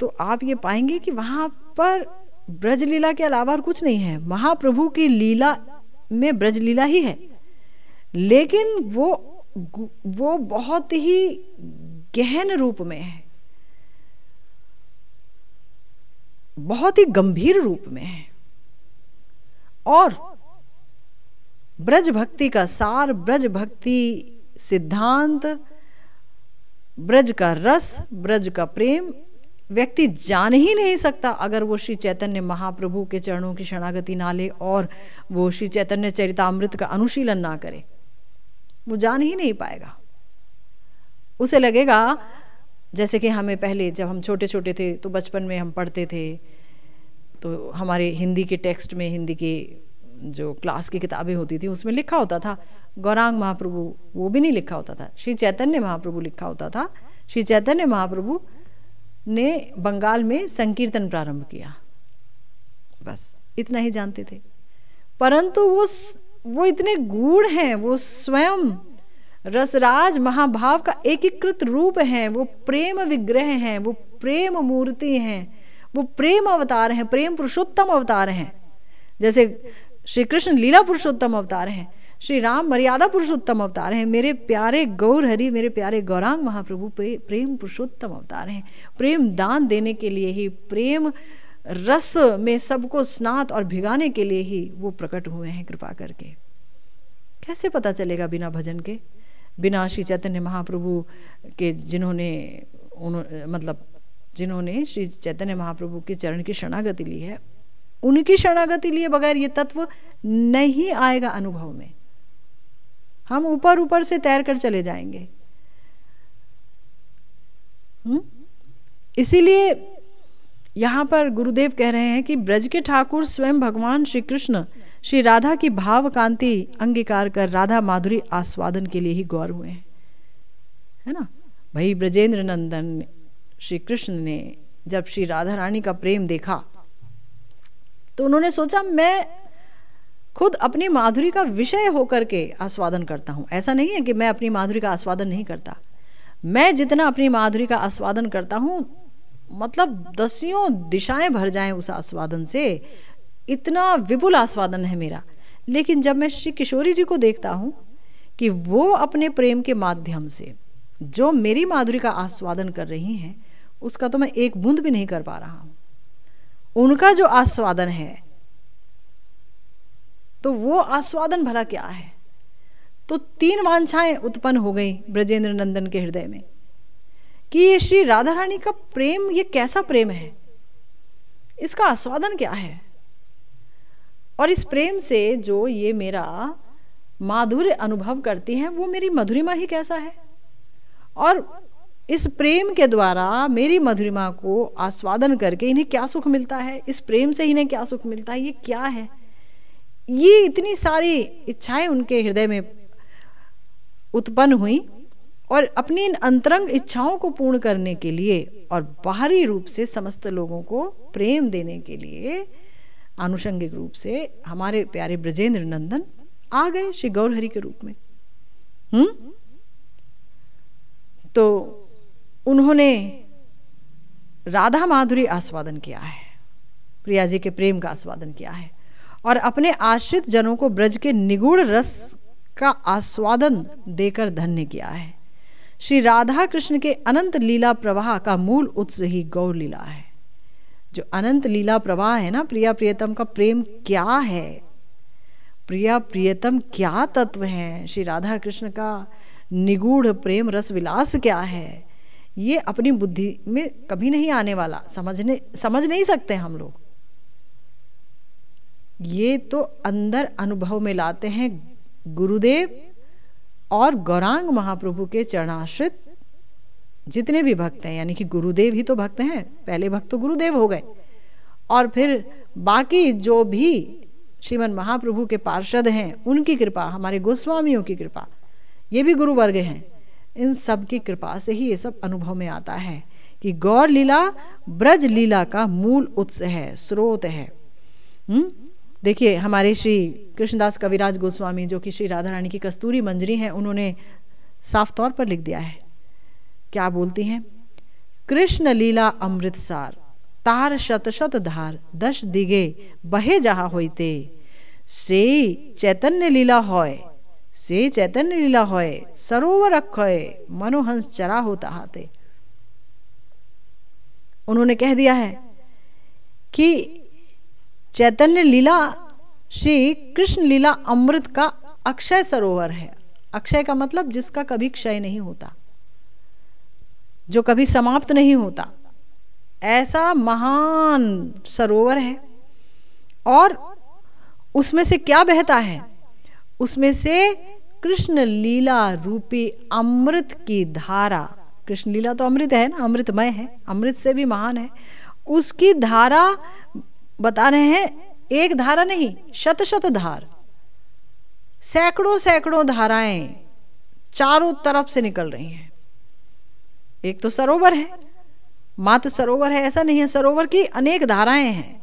तो आप ये पाएंगे कि वहां पर ब्रज लीला के अलावा और कुछ नहीं है महाप्रभु की लीला में ब्रज लीला ही है लेकिन वो वो बहुत ही गहन रूप में है बहुत ही गंभीर रूप में है और ब्रज भक्ति का सार ब्रज भक्ति सिद्धांत ब्रज का रस ब्रज का प्रेम व्यक्ति जान ही नहीं सकता अगर वो श्री चैतन्य महाप्रभु के चरणों की शरणागति ना ले और वो श्री चैतन्य चरितमृत का अनुशीलन ना करे वो जान ही नहीं पाएगा उसे लगेगा जैसे कि हमें पहले जब हम छोटे छोटे थे तो बचपन में हम पढ़ते थे तो हमारे हिंदी के टेक्स्ट में हिंदी के जो क्लास की किताबें होती थी उसमें लिखा होता था गौरांग महाप्रभु वो भी नहीं लिखा होता था श्री चैतन्य महाप्रभु लिखा होता था श्री चैतन्य महाप्रभु ने बंगाल में संकीर्तन प्रारंभ किया बस इतना ही जानते थे परंतु वो वो इतने गूढ़ हैं वो स्वयं रसराज महाभाव का एकीकृत रूप है वो प्रेम विग्रह हैं वो प्रेम मूर्ति हैं वो प्रेम अवतार हैं प्रेम पुरुषोत्तम अवतार हैं जैसे श्री कृष्ण लीला पुरुषोत्तम अवतार हैं श्री राम मर्यादा पुरुषोत्तम अवतार हैं मेरे प्यारे गौर हरि मेरे प्यारे गौरांग महाप्रभु प्रेम पुरुषोत्तम अवतार हैं प्रेम दान देने के लिए ही प्रेम रस में सबको स्नात और भिगाने के लिए ही वो प्रकट हुए हैं कृपा करके कैसे पता चलेगा बिना भजन के बिना श्री चैतन्य महाप्रभु के जिन्होंने मतलब जिन्होंने श्री चैतन्य महाप्रभु के चरण की शरणागति ली है उनकी शरणागति लिए बगैर ये तत्व नहीं आएगा अनुभव में हम ऊपर ऊपर से तैर कर चले जाएंगे हम्म? इसीलिए यहां पर गुरुदेव कह रहे हैं कि ब्रज के ठाकुर स्वयं भगवान श्री कृष्ण श्री राधा की भाव कांति अंगीकार कर राधा माधुरी आस्वादन के लिए ही गौर हुए हैं है ना भाई ब्रजेंद्र नंदन श्री कृष्ण ने जब श्री राधा रानी का प्रेम देखा तो उन्होंने सोचा मैं खुद अपनी माधुरी का विषय होकर के आस्वादन करता हूँ ऐसा नहीं है कि मैं अपनी माधुरी का आस्वादन नहीं करता मैं जितना अपनी माधुरी का आस्वादन करता हूँ मतलब दसियों दिशाएं भर जाएं उस आस्वादन से इतना विपुल आस्वादन है मेरा लेकिन जब मैं श्री किशोरी जी को देखता हूँ कि वो अपने प्रेम के माध्यम से जो मेरी माधुरी का आस्वादन कर रही हैं उसका तो मैं एक बूंद भी नहीं कर पा रहा हूँ उनका जो आस्वादन है तो वो आस्वादन भला क्या है तो तीन वांछाएं उत्पन्न हो गई ब्रजेंद्र नंदन के हृदय में कि ये श्री राधा रानी का प्रेम ये कैसा प्रेम है इसका आस्वादन क्या है और इस प्रेम से जो ये मेरा माधुर्य अनुभव करती हैं वो मेरी मधुरिमा ही कैसा है और इस प्रेम के द्वारा मेरी मधुरिमा को आस्वादन करके इन्हें क्या सुख मिलता है इस प्रेम से इन्हें क्या सुख मिलता है ये क्या है ये इतनी सारी इच्छाएं उनके हृदय में उत्पन्न हुई और अपनी इन अंतरंग इच्छाओं को पूर्ण करने के लिए और बाहरी रूप से समस्त लोगों को प्रेम देने के लिए आनुषंगिक रूप से हमारे प्यारे ब्रजेंद्र नंदन आ गए श्री गौरहरी के रूप में हम्म तो उन्होंने राधा माधुरी आस्वादन किया है प्रिया जी के प्रेम का आस्वादन किया है और अपने आश्रित जनों को ब्रज के निगूढ़ रस का आस्वादन देकर धन्य किया है श्री राधा कृष्ण के अनंत लीला प्रवाह का मूल उत्स ही गौर लीला है जो अनंत लीला प्रवाह है ना प्रिया प्रियतम का प्रेम क्या है प्रिया प्रियतम क्या तत्व है श्री राधा कृष्ण का निगूढ़ प्रेम रस विलास क्या है ये अपनी बुद्धि में कभी नहीं आने वाला समझने समझ नहीं सकते हम लोग ये तो अंदर अनुभव में लाते हैं गुरुदेव और गौरांग महाप्रभु के चरणाश्रित जितने भी भक्त हैं यानी कि गुरुदेव ही तो भक्त हैं पहले भक्त तो गुरुदेव हो गए और फिर बाकी जो भी श्रीमन महाप्रभु के पार्षद हैं उनकी कृपा हमारे गोस्वामियों की कृपा ये भी गुरु वर्ग हैं इन सब की कृपा से ही ये सब अनुभव में आता है कि गौर लीला ब्रज लीला का मूल उत्स है स्रोत है हुँ? हम्म? देखिए हमारे श्री कृष्णदास कविराज गोस्वामी जो कि श्री राधा रानी की कस्तूरी मंजरी हैं उन्होंने साफ तौर पर लिख दिया है क्या बोलती हैं कृष्ण लीला अमृतसार तार शत शत धार दश दिगे बहे जहा होते से चैतन्य लीला होय से चैतन्य लीला होय सरोवर अक्षय मनोहंस चरा होता हाते उन्होंने कह दिया है कि चैतन्य लीला श्री कृष्ण लीला अमृत का अक्षय सरोवर है अक्षय का मतलब जिसका कभी क्षय नहीं होता जो कभी समाप्त नहीं होता ऐसा महान सरोवर है और उसमें से क्या बहता है उसमें से कृष्ण लीला रूपी अमृत की धारा कृष्ण लीला तो अमृत है ना अमृतमय है अमृत से भी महान है उसकी धारा बता रहे हैं एक धारा नहीं शत शत धार सैकड़ों सैकड़ों धाराएं चारों तरफ से निकल रही हैं एक तो सरोवर है मात्र सरोवर है ऐसा नहीं है सरोवर की अनेक धाराएं हैं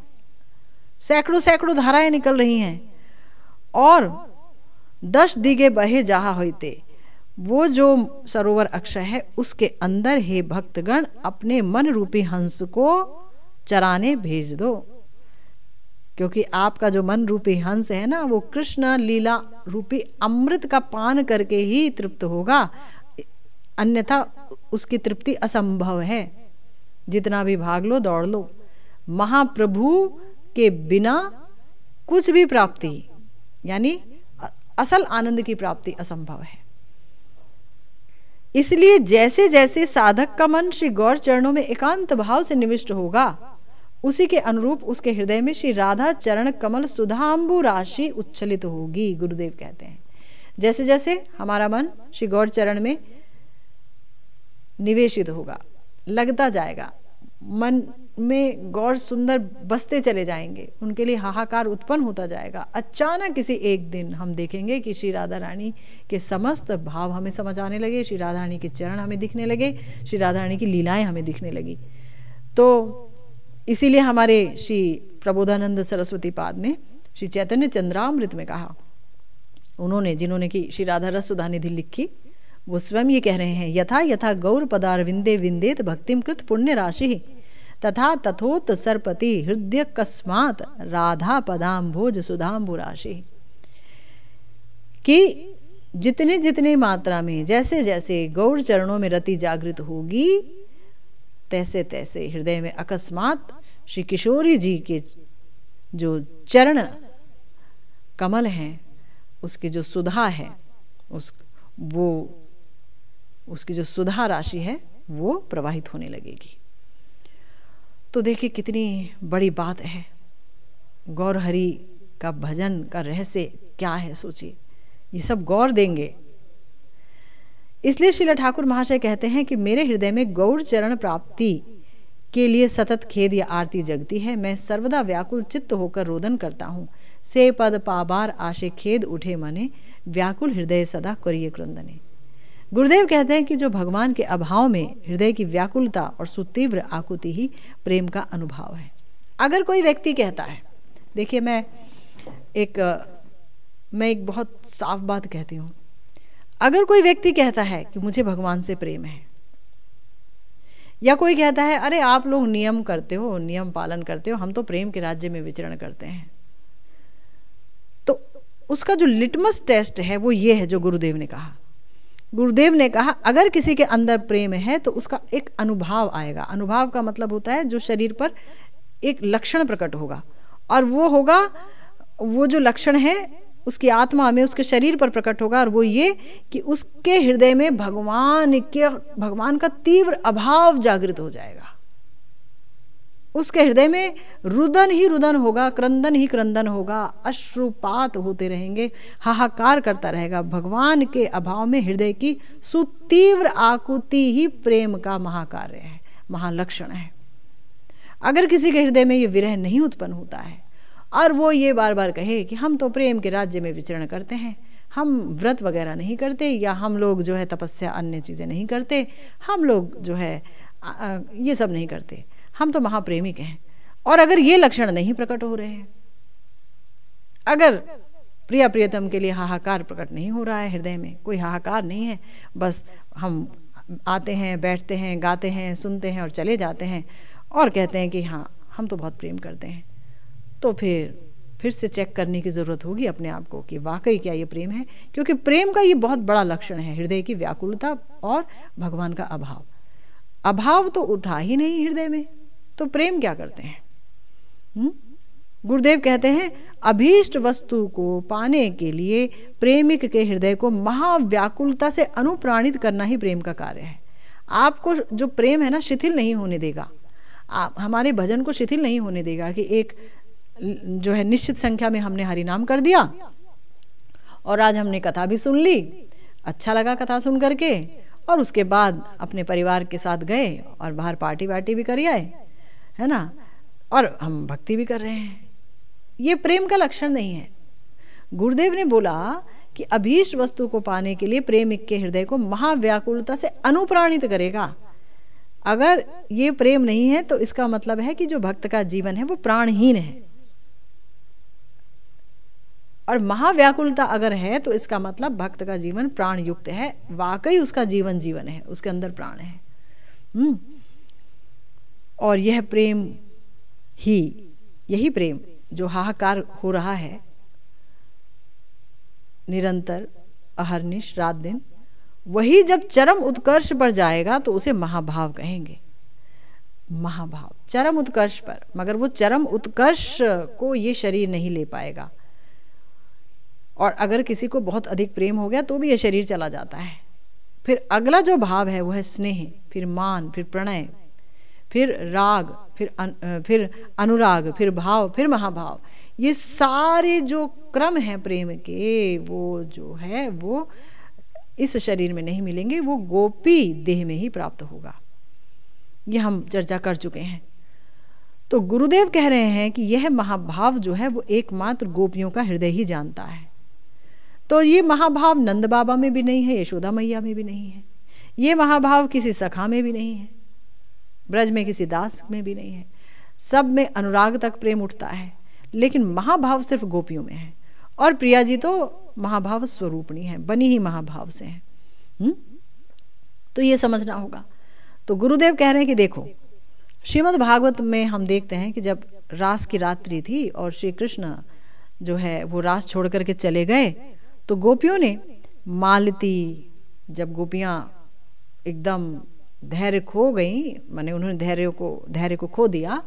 सैकड़ों सैकड़ों धाराएं निकल रही हैं और दस दिगे बहे जहा होते वो जो सरोवर अक्षय है उसके अंदर हे भक्तगण अपने मन रूपी हंस को चराने भेज दो क्योंकि आपका जो मन रूपी हंस है ना वो कृष्ण लीला रूपी अमृत का पान करके ही तृप्त होगा अन्यथा उसकी तृप्ति असंभव है जितना भी भाग लो दौड़ लो महाप्रभु के बिना कुछ भी प्राप्ति यानी असल आनंद की प्राप्ति असंभव है इसलिए जैसे जैसे साधक का मन श्री गौर चरणों में एकांत भाव से निविष्ट होगा उसी के अनुरूप उसके हृदय में श्री राधा चरण कमल सुधाम्बु राशि उच्छलित होगी गुरुदेव कहते हैं जैसे जैसे हमारा मन श्री गौर चरण में निवेशित होगा लगता जाएगा मन में गौर सुंदर बसते चले जाएंगे उनके लिए हाहाकार उत्पन्न होता जाएगा अचानक किसी एक दिन हम देखेंगे कि श्री राधा रानी के समस्त भाव हमें समझ आने लगे श्री राधा रानी के चरण हमें दिखने लगे श्री राधा रानी की लीलाएं हमें दिखने लगी तो इसीलिए हमारे श्री प्रबोधानंद सरस्वती पाद ने श्री चैतन्य चंद्रामृत में कहा उन्होंने जिन्होंने की श्री राधा रस सुधानिधि लिखी वो स्वयं ये कह रहे हैं यथा यथा गौर पदार विंदे विंदेत भक्तिम कृत पुण्य राशि तथा तथोत सरपति हृदय कस्मात राधा पदाम्भोज सुधाम्बु राशि कि जितने जितने मात्रा में जैसे जैसे गौर चरणों में रति जागृत होगी तैसे तैसे हृदय में अकस्मात श्री किशोरी जी के जो चरण कमल हैं उसकी जो सुधा है उस वो उसकी जो सुधा राशि है वो प्रवाहित होने लगेगी तो देखिए कितनी बड़ी बात है गौर हरि का भजन का रहस्य क्या है सोचिए ये सब गौर देंगे इसलिए श्री ठाकुर महाशय कहते हैं कि मेरे हृदय में गौर चरण प्राप्ति के लिए सतत खेद या आरती जगती है मैं सर्वदा व्याकुल चित्त होकर रोदन करता हूँ से पद पाबार आशे खेद उठे मने व्याकुल हृदय सदा करिए क्रंदने गुरुदेव कहते हैं कि जो भगवान के अभाव में हृदय की व्याकुलता और सुतीव्र आकुति ही प्रेम का अनुभव है अगर कोई व्यक्ति कहता है देखिए मैं एक मैं एक बहुत साफ बात कहती हूँ अगर कोई व्यक्ति कहता है कि मुझे भगवान से प्रेम है या कोई कहता है अरे आप लोग नियम करते हो नियम पालन करते हो हम तो प्रेम के राज्य में विचरण करते हैं तो उसका जो लिटमस टेस्ट है वो ये है जो गुरुदेव ने कहा गुरुदेव ने कहा अगर किसी के अंदर प्रेम है तो उसका एक अनुभाव आएगा अनुभाव का मतलब होता है जो शरीर पर एक लक्षण प्रकट होगा और वो होगा वो जो लक्षण है उसकी आत्मा में उसके शरीर पर प्रकट होगा और वो ये कि उसके हृदय में भगवान के भगवान का तीव्र अभाव जागृत हो जाएगा उसके हृदय में रुदन ही रुदन होगा क्रंदन ही क्रंदन होगा अश्रुपात होते रहेंगे हाहाकार करता रहेगा भगवान के अभाव में हृदय की सुतीव्र आकुति ही प्रेम का महाकार्य है महालक्षण है अगर किसी के हृदय में ये विरह नहीं उत्पन्न होता है और वो ये बार बार कहे कि हम तो प्रेम के राज्य में विचरण करते हैं हम व्रत वगैरह नहीं करते या हम लोग जो है तपस्या अन्य चीज़ें नहीं करते हम लोग जो है ये सब नहीं करते हम तो महाप्रेमिक हैं और अगर ये लक्षण नहीं प्रकट हो रहे हैं अगर प्रिया प्रियतम के लिए हाहाकार प्रकट नहीं हो रहा है हृदय में कोई हाहाकार नहीं है बस हम आते हैं बैठते हैं गाते हैं सुनते हैं और चले जाते हैं और कहते हैं कि हाँ हम तो बहुत प्रेम करते हैं तो फिर फिर से चेक करने की ज़रूरत होगी अपने आप को कि वाकई क्या ये प्रेम है क्योंकि प्रेम का ये बहुत बड़ा लक्षण है हृदय की व्याकुलता और भगवान का अभाव अभाव तो उठा ही नहीं हृदय में तो प्रेम क्या करते हैं गुरुदेव कहते हैं अभीष्ट वस्तु को पाने के लिए प्रेमिक के हृदय को महाव्याकुलता से अनुप्राणित करना ही प्रेम का कार्य है आपको जो प्रेम है ना शिथिल नहीं होने देगा आप हमारे भजन को शिथिल नहीं होने देगा कि एक जो है निश्चित संख्या में हमने हरिनाम कर दिया और आज हमने कथा भी सुन ली अच्छा लगा कथा सुन करके और उसके बाद अपने परिवार के साथ गए और बाहर पार्टी वार्टी भी कर आए है ना और हम भक्ति भी कर रहे हैं ये प्रेम का लक्षण नहीं है गुरुदेव ने बोला कि अभीष्ट वस्तु को पाने के लिए एक के हृदय को महाव्याकुलता से अनुप्राणित करेगा अगर ये प्रेम नहीं है तो इसका मतलब है कि जो भक्त का जीवन है वो प्राणहीन है और महाव्याकुलता अगर है तो इसका मतलब भक्त का जीवन प्राण युक्त है वाकई उसका जीवन जीवन है उसके अंदर प्राण है हम्म। और यह प्रेम ही यही प्रेम जो हाहाकार हो रहा है निरंतर अहरनिश रात दिन वही जब चरम उत्कर्ष पर जाएगा तो उसे महाभाव कहेंगे महाभाव चरम उत्कर्ष पर मगर वो चरम उत्कर्ष को ये शरीर नहीं ले पाएगा और अगर किसी को बहुत अधिक प्रेम हो गया तो भी यह शरीर चला जाता है फिर अगला जो भाव है वह है स्नेह फिर मान फिर प्रणय फिर राग फिर अन, फिर अनुराग फिर भाव फिर महाभाव ये सारे जो क्रम हैं प्रेम के वो जो है वो इस शरीर में नहीं मिलेंगे वो गोपी देह में ही प्राप्त होगा ये हम चर्चा कर चुके हैं तो गुरुदेव कह रहे हैं कि यह महाभाव जो है वो एकमात्र गोपियों का हृदय ही जानता है तो ये महाभाव नंद बाबा में भी नहीं है यशोदा मैया में भी नहीं है ये महाभाव किसी सखा में भी नहीं है ब्रज में किसी दास में भी नहीं है सब में अनुराग तक प्रेम उठता है लेकिन महाभाव सिर्फ गोपियों में है और प्रिया जी तो महाभाव स्वरूपणी है बनी ही महाभाव से है हम्म? तो ये समझना होगा तो गुरुदेव कह रहे हैं कि देखो श्रीमद् भागवत में हम देखते हैं कि जब रास की रात्रि थी और श्री कृष्ण जो है वो रास छोड़ करके चले गए तो गोपियों ने मालती जब गोपियाँ एकदम धैर्य खो गई माने उन्होंने धैर्य को धैर्य को खो दिया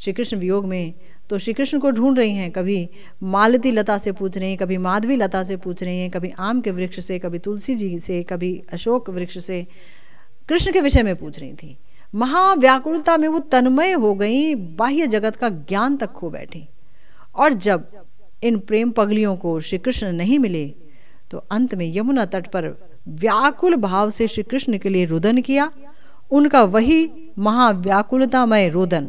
श्री कृष्ण वियोग में तो श्री कृष्ण को ढूंढ रही हैं कभी मालती लता से पूछ रही हैं कभी माधवी लता से पूछ रही हैं कभी आम के वृक्ष से कभी तुलसी जी से कभी अशोक वृक्ष से कृष्ण के विषय में पूछ रही थी महाव्याकुलता में वो तन्मय हो गई बाह्य जगत का ज्ञान तक खो बैठी और जब इन प्रेम पगलियों को श्री कृष्ण नहीं मिले तो अंत में यमुना तट पर व्याकुल भाव से श्री कृष्ण के लिए रुदन किया उनका वही महाव्याकुलतामय रोदन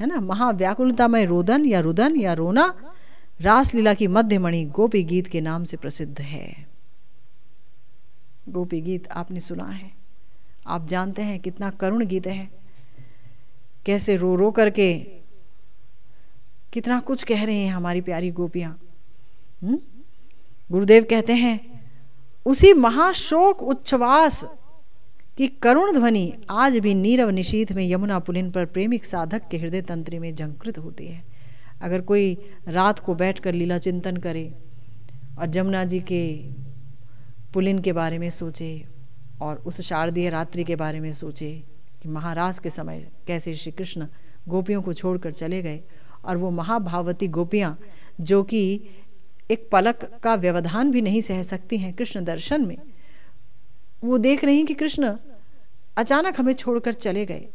है ना महाव्याकुलतामय रोदन या रुदन या रोना रासलीला की मध्यमणि गोपी गीत के नाम से प्रसिद्ध है गोपी गीत आपने सुना है आप जानते हैं कितना करुण गीत है कैसे रो रो करके कितना कुछ कह रहे हैं हमारी प्यारी गोपियाँ हम्म? गुरुदेव कहते हैं उसी महाशोक उच्छ्वास की करुण ध्वनि आज भी नीरव निशीत में यमुना पुलिन पर प्रेमिक साधक के हृदय तंत्री में जंकृत होती है अगर कोई रात को बैठकर लीला चिंतन करे और जमुना जी के पुलिन के बारे में सोचे और उस शारदीय रात्रि के बारे में सोचे कि महाराज के समय कैसे श्री कृष्ण गोपियों को छोड़कर चले गए और वो महाभावती गोपियाँ जो कि एक पलक का व्यवधान भी नहीं सह सकती हैं कृष्ण दर्शन में वो देख रही कि कृष्ण अचानक हमें छोड़कर चले गए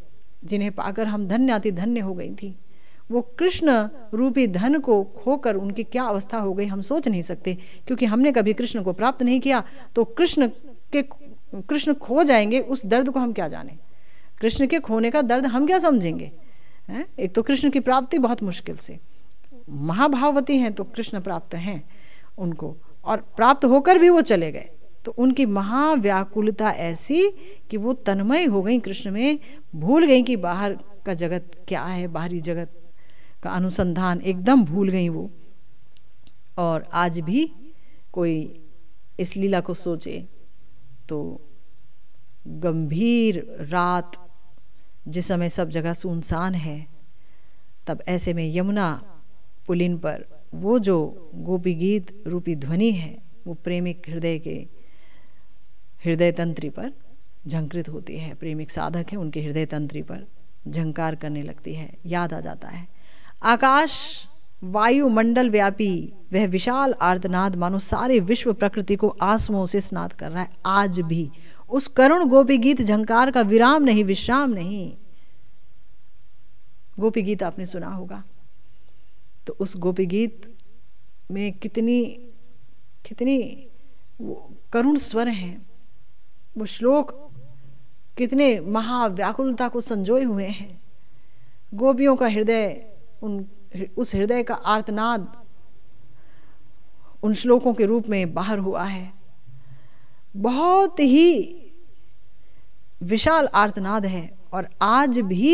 जिन्हें पाकर हम धन्य धन्य हो गई थी वो कृष्ण रूपी धन को खोकर उनकी क्या अवस्था हो गई हम सोच नहीं सकते क्योंकि हमने कभी कृष्ण को प्राप्त नहीं किया तो कृष्ण के कृष्ण खो जाएंगे उस दर्द को हम क्या जाने कृष्ण के खोने का दर्द हम क्या समझेंगे है एक तो कृष्ण की प्राप्ति बहुत मुश्किल से महाभावती हैं तो कृष्ण प्राप्त हैं उनको और प्राप्त होकर भी वो चले गए तो उनकी महाव्याकुलता ऐसी कि वो तन्मय हो गई कृष्ण में भूल गई कि बाहर का जगत क्या है बाहरी जगत का अनुसंधान एकदम भूल गई वो और आज भी कोई इस लीला को सोचे तो गंभीर रात जिस समय सब जगह सुनसान है तब ऐसे में यमुना पुलिन पर वो जो गोपी गीत रूपी ध्वनि है वो प्रेमिक हृदय के हृदय तंत्री पर झंकृत होती है प्रेमिक साधक है उनके हृदय तंत्री पर झंकार करने लगती है याद आ जाता है आकाश वायुमंडल व्यापी वह विशाल आर्तनाद मानो सारे विश्व प्रकृति को आंसुओं से स्नात कर रहा है आज भी उस करुण गोपी गीत झंकार का विराम नहीं विश्राम नहीं गोपी गीत आपने सुना होगा तो उस गोपी गीत में कितनी कितनी करुण स्वर हैं वो श्लोक कितने महाव्याकुलता को संजोए हुए हैं गोपियों का हृदय उन उस हृदय का आर्तनाद उन श्लोकों के रूप में बाहर हुआ है बहुत ही विशाल आर्तनाद है और आज भी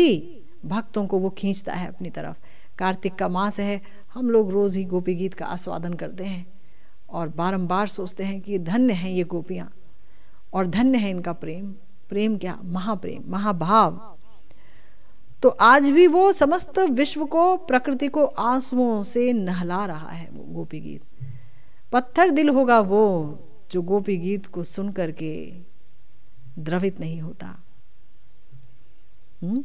भक्तों को वो खींचता है अपनी तरफ कार्तिक का मास है हम लोग रोज़ ही गोपी गीत का आस्वादन करते हैं और बारंबार सोचते हैं कि धन्य हैं ये गोपियाँ और धन्य है इनका प्रेम प्रेम क्या महाप्रेम महाभाव तो आज भी वो समस्त विश्व को प्रकृति को आंसुओं से नहला रहा है वो गोपी गीत पत्थर दिल होगा वो जो गोपी गीत को सुन करके द्रवित नहीं होता हम्म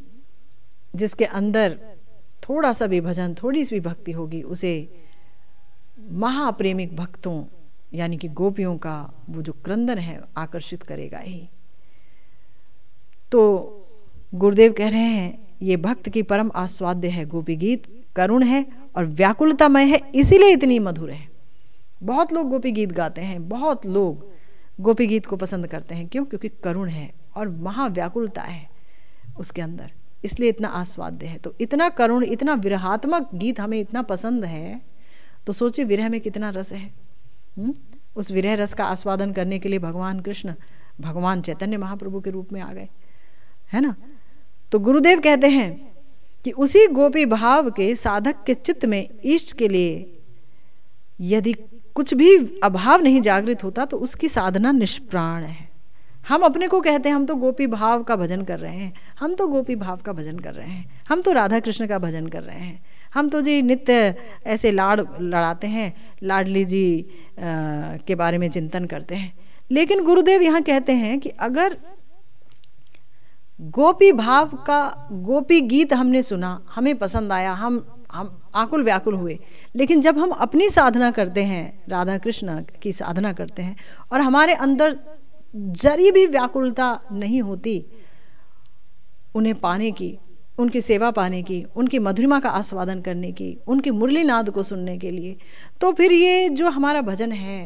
जिसके अंदर थोड़ा सा भी भजन थोड़ी सी भक्ति होगी उसे महाप्रेमिक भक्तों यानी कि गोपियों का वो जो क्रंदन है आकर्षित करेगा ही तो गुरुदेव कह रहे हैं ये भक्त की परम आस्वाद्य है गोपी गीत करुण है और व्याकुलतामय है इसीलिए इतनी मधुर है बहुत लोग गोपी गीत गाते हैं बहुत लोग गोपी गीत को पसंद करते हैं क्यों क्योंकि करुण है और महाव्याकुलता है उसके अंदर इसलिए इतना आस्वाद्य है तो इतना करुण इतना विरहात्मक गीत हमें इतना पसंद है तो सोचिए विरह में कितना रस है हुँ? हम्म? उस विरह रस का आस्वादन करने के लिए भगवान कृष्ण भगवान चैतन्य महाप्रभु के रूप में आ गए है ना तो गुरुदेव कहते हैं कि उसी गोपी भाव के साधक के चित्त में ईष्ट के लिए यदि कुछ भी अभाव नहीं जागृत होता तो उसकी साधना निष्प्राण है हम अपने को कहते हैं हम तो गोपी भाव का भजन कर रहे हैं हम तो गोपी भाव का भजन कर रहे हैं हम तो राधा कृष्ण का भजन कर रहे हैं हम तो जी नित्य ऐसे लाड़ लड़ाते हैं लाडली जी आ, के बारे में चिंतन करते हैं लेकिन गुरुदेव यहाँ कहते हैं कि अगर गोपी भाव का गोपी गीत हमने सुना हमें पसंद आया हम हम आकुल व्याकुल हुए लेकिन जब हम अपनी साधना करते हैं राधा कृष्ण की साधना करते हैं और हमारे अंदर जरी भी व्याकुलता नहीं होती उन्हें पाने की उनकी सेवा पाने की उनकी मधुरिमा का आस्वादन करने की उनकी मुरली नाद को सुनने के लिए तो फिर ये जो हमारा भजन है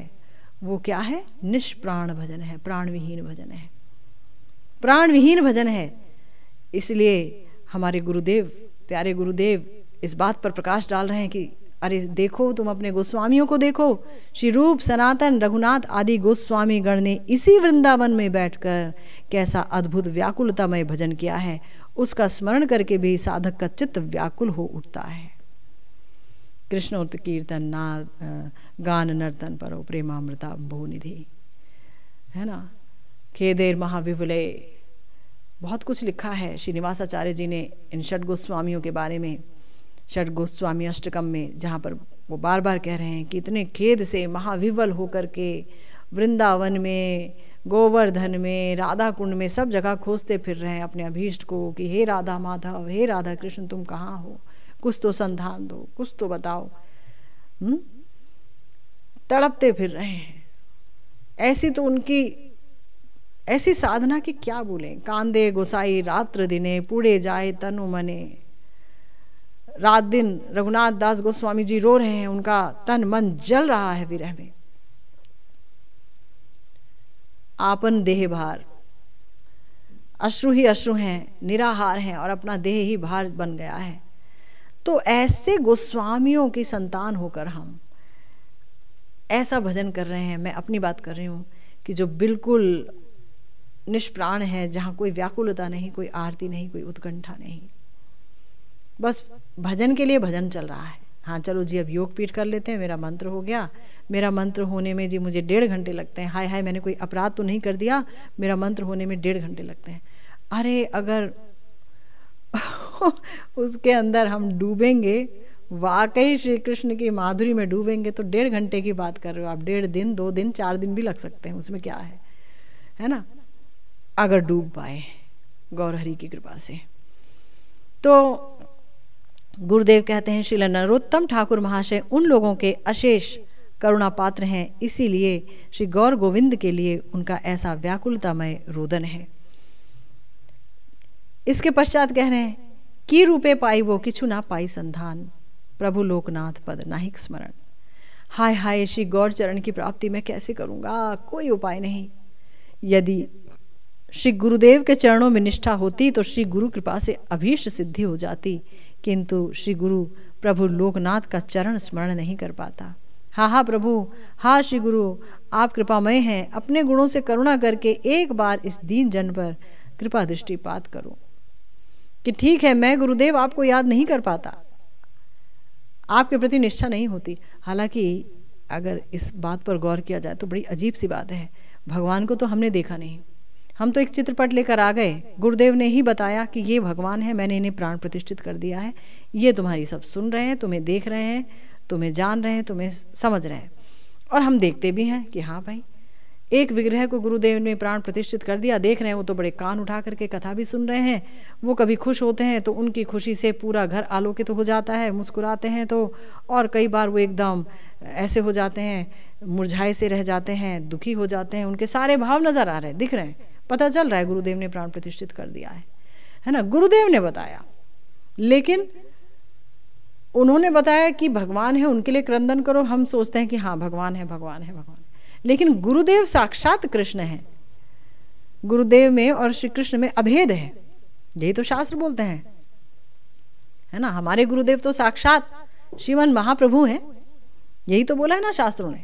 वो क्या है निष्प्राण भजन है प्राण विहीन भजन है प्राण विहीन भजन है इसलिए हमारे गुरुदेव प्यारे गुरुदेव इस बात पर प्रकाश डाल रहे हैं कि अरे देखो तुम अपने गोस्वामियों को देखो श्री रूप सनातन रघुनाथ आदि गोस्वामी गण ने इसी वृंदावन में बैठकर कैसा अद्भुत व्याकुलतामय भजन किया है उसका स्मरण करके भी साधक का चित्त व्याकुल हो उठता है कृष्णोत्त कीर्तन ना गान नर्तन परो प्रेमामृता भूनिधि है ना खेदेर महाविवले बहुत कुछ लिखा है श्रीनिवासाचार्य जी ने इन षट गोस्वामियों के बारे में षट गोस्वामी अष्टकम में जहाँ पर वो बार बार कह रहे हैं कि इतने खेद से महाविवल होकर के वृंदावन में गोवर्धन में राधा कुंड में सब जगह खोजते फिर रहे हैं अपने अभीष्ट को कि हे राधा माधव हे राधा कृष्ण तुम कहाँ हो कुछ तो संधान दो कुछ तो बताओ हम्म? तड़पते फिर रहे हैं ऐसी तो उनकी ऐसी साधना की क्या बोलें कांदे गोसाई रात्र दिने पूरे जाए तनु मने रात दिन रघुनाथ दास गोस्वामी जी रो रहे हैं उनका तन मन जल रहा है विरह में आपन देह भार अश्रु ही अश्रु हैं निराहार हैं और अपना देह ही भार बन गया है तो ऐसे गोस्वामियों की संतान होकर हम ऐसा भजन कर रहे हैं मैं अपनी बात कर रही हूँ कि जो बिल्कुल निष्प्राण है जहाँ कोई व्याकुलता नहीं कोई आरती नहीं कोई उत्कंठा नहीं बस भजन के लिए भजन चल रहा है हाँ चलो जी अब योग पीठ कर लेते हैं मेरा मंत्र हो गया मेरा मंत्र होने में जी मुझे डेढ़ घंटे लगते हैं हाय हाय मैंने कोई अपराध तो नहीं कर दिया मेरा मंत्र होने में डेढ़ घंटे लगते हैं अरे अगर उसके अंदर हम डूबेंगे वाकई श्री कृष्ण की माधुरी में डूबेंगे तो डेढ़ घंटे की बात कर रहे हो आप डेढ़ दिन दो दिन चार दिन भी लग सकते हैं उसमें क्या है है ना अगर डूब पाए गौरहरी की कृपा से तो गुरुदेव कहते हैं श्रील नरोत्तम ठाकुर महाशय उन लोगों के अशेष करुणा पात्र हैं इसीलिए श्री गौर गोविंद के लिए उनका ऐसा व्याकुलतामय रोदन है इसके पश्चात कह रहे हैं की रूपे पाई वो किछु ना पाई संधान प्रभु लोकनाथ पद नाहिक स्मरण हाय हाय श्री गौर चरण की प्राप्ति मैं कैसे करूंगा कोई उपाय नहीं यदि श्री गुरुदेव के चरणों में निष्ठा होती तो श्री गुरु कृपा से अभीष्ट सिद्धि हो जाती किंतु श्री गुरु प्रभु लोकनाथ का चरण स्मरण नहीं कर पाता हाँ हाँ प्रभु हाँ श्री गुरु आप कृपामय हैं अपने गुणों से करुणा करके एक बार इस दीन जन पर कृपा दृष्टिपात करो कि ठीक है मैं गुरुदेव आपको याद नहीं कर पाता आपके प्रति निष्ठा नहीं होती हालांकि अगर इस बात पर गौर किया जाए तो बड़ी अजीब सी बात है भगवान को तो हमने देखा नहीं हम तो एक चित्रपट लेकर आ गए गुरुदेव ने ही बताया कि ये भगवान है मैंने इन्हें प्राण प्रतिष्ठित कर दिया है ये तुम्हारी सब सुन रहे हैं तुम्हें देख रहे हैं तुम्हें जान रहे हैं तुम्हें समझ रहे हैं और हम देखते भी हैं कि हाँ भाई एक विग्रह को गुरुदेव ने प्राण प्रतिष्ठित कर दिया देख रहे हैं वो तो बड़े कान उठा करके कथा भी सुन रहे हैं वो कभी खुश होते हैं तो उनकी खुशी से पूरा घर आलोकित तो हो जाता है मुस्कुराते हैं तो और कई बार वो एकदम ऐसे हो जाते हैं मुरझाए से रह जाते हैं दुखी हो जाते हैं उनके सारे भाव नज़र आ रहे हैं दिख रहे हैं पता चल रहा है गुरुदेव ने प्राण प्रतिष्ठित कर दिया है है ना गुरुदेव ने बताया लेकिन उन्होंने बताया कि भगवान है उनके लिए क्रंदन करो हम सोचते हैं कि हाँ भगवान है भगवान है भगवान लेकिन गुरुदेव साक्षात कृष्ण है गुरुदेव में और श्री कृष्ण में अभेद है यही तो शास्त्र बोलते हैं है ना हमारे गुरुदेव तो साक्षात श्रीमन महाप्रभु हैं यही तो बोला है ना शास्त्रों ने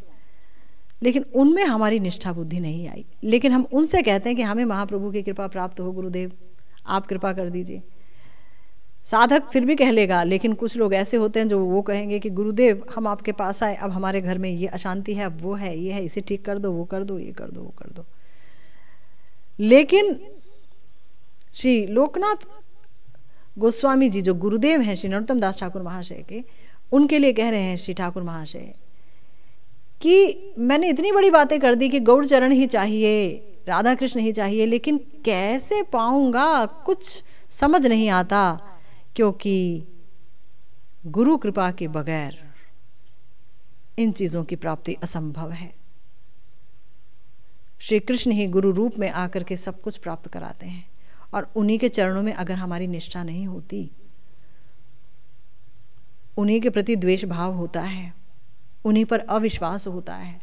लेकिन उनमें हमारी निष्ठा बुद्धि नहीं आई लेकिन हम उनसे कहते हैं कि हमें महाप्रभु की कृपा प्राप्त हो गुरुदेव आप कृपा कर दीजिए साधक फिर भी कह लेगा लेकिन कुछ लोग ऐसे होते हैं जो वो कहेंगे कि गुरुदेव हम आपके पास आए अब हमारे घर में ये अशांति है अब वो है ये है इसे ठीक कर दो वो कर दो ये कर दो वो कर दो लेकिन श्री लोकनाथ गोस्वामी जी जो गुरुदेव हैं श्री नरोत्तम दास ठाकुर महाशय के उनके लिए कह रहे हैं श्री ठाकुर महाशय कि मैंने इतनी बड़ी बातें कर दी कि गौरचरण चरण ही चाहिए राधा कृष्ण ही चाहिए लेकिन कैसे पाऊंगा कुछ समझ नहीं आता क्योंकि गुरु कृपा के बगैर इन चीजों की प्राप्ति असंभव है श्री कृष्ण ही गुरु रूप में आकर के सब कुछ प्राप्त कराते हैं और उन्हीं के चरणों में अगर हमारी निष्ठा नहीं होती उन्हीं के प्रति द्वेष भाव होता है उन्हीं पर अविश्वास होता है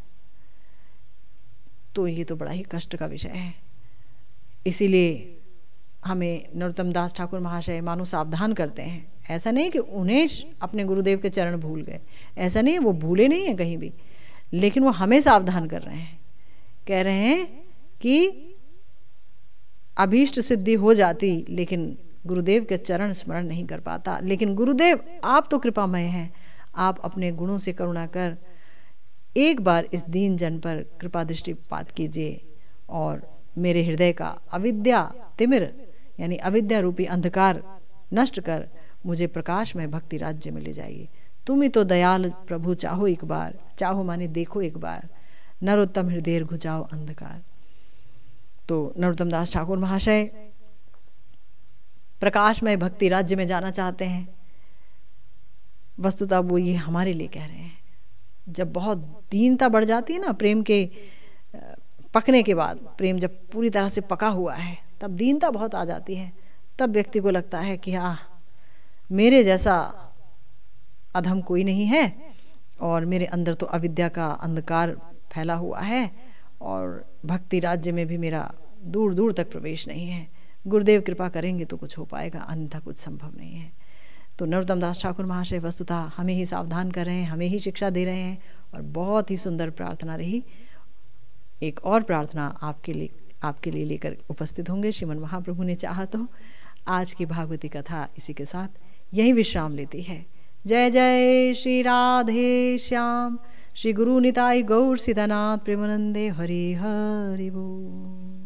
तो ये तो बड़ा ही कष्ट का विषय है इसीलिए हमें नरोत्तम दास ठाकुर महाशय मानो सावधान करते हैं ऐसा नहीं कि उन्हें अपने गुरुदेव के चरण भूल गए ऐसा नहीं वो भूले नहीं हैं कहीं भी लेकिन वो हमें सावधान कर रहे हैं कह रहे हैं कि अभीष्ट सिद्धि हो जाती लेकिन गुरुदेव के चरण स्मरण नहीं कर पाता लेकिन गुरुदेव आप तो कृपामय हैं आप अपने गुणों से करुणा कर एक बार इस दीन जन पर कृपा दृष्टिपात कीजिए और मेरे हृदय का अविद्या तिमिर यानी अविद्या रूपी अंधकार नष्ट कर मुझे प्रकाश में भक्ति राज्य में ले जाइए तुम ही तो दयाल प्रभु चाहो एक बार चाहो माने देखो एक बार नरोत्तम हृदय घुचाओ अंधकार तो नरोत्तम दास ठाकुर महाशय प्रकाशमय भक्ति राज्य में जाना चाहते हैं वस्तुतः वो ये हमारे लिए कह रहे हैं जब बहुत दीनता बढ़ जाती है ना प्रेम के पकने के बाद प्रेम जब पूरी तरह से पका हुआ है तब दीनता बहुत आ जाती है तब व्यक्ति को लगता है कि आह मेरे जैसा अधम कोई नहीं है और मेरे अंदर तो अविद्या का अंधकार फैला हुआ है और भक्ति राज्य में भी मेरा दूर दूर तक प्रवेश नहीं है गुरुदेव कृपा करेंगे तो कुछ हो पाएगा अन्यथा कुछ संभव नहीं है तो नरोत्तम दास ठाकुर महाशय वस्तुतः हमें ही सावधान कर रहे हैं हमें ही शिक्षा दे रहे हैं और बहुत ही सुंदर प्रार्थना रही एक और प्रार्थना आपके लिए आपके लिए लेकर उपस्थित होंगे श्रीमन महाप्रभु ने चाहा तो आज की भागवती कथा इसी के साथ यही विश्राम लेती है जय जय श्री राधे श्याम श्री गुरु निताई गौर सिद्धनाथ प्रेमनंदे हरि हरि बोल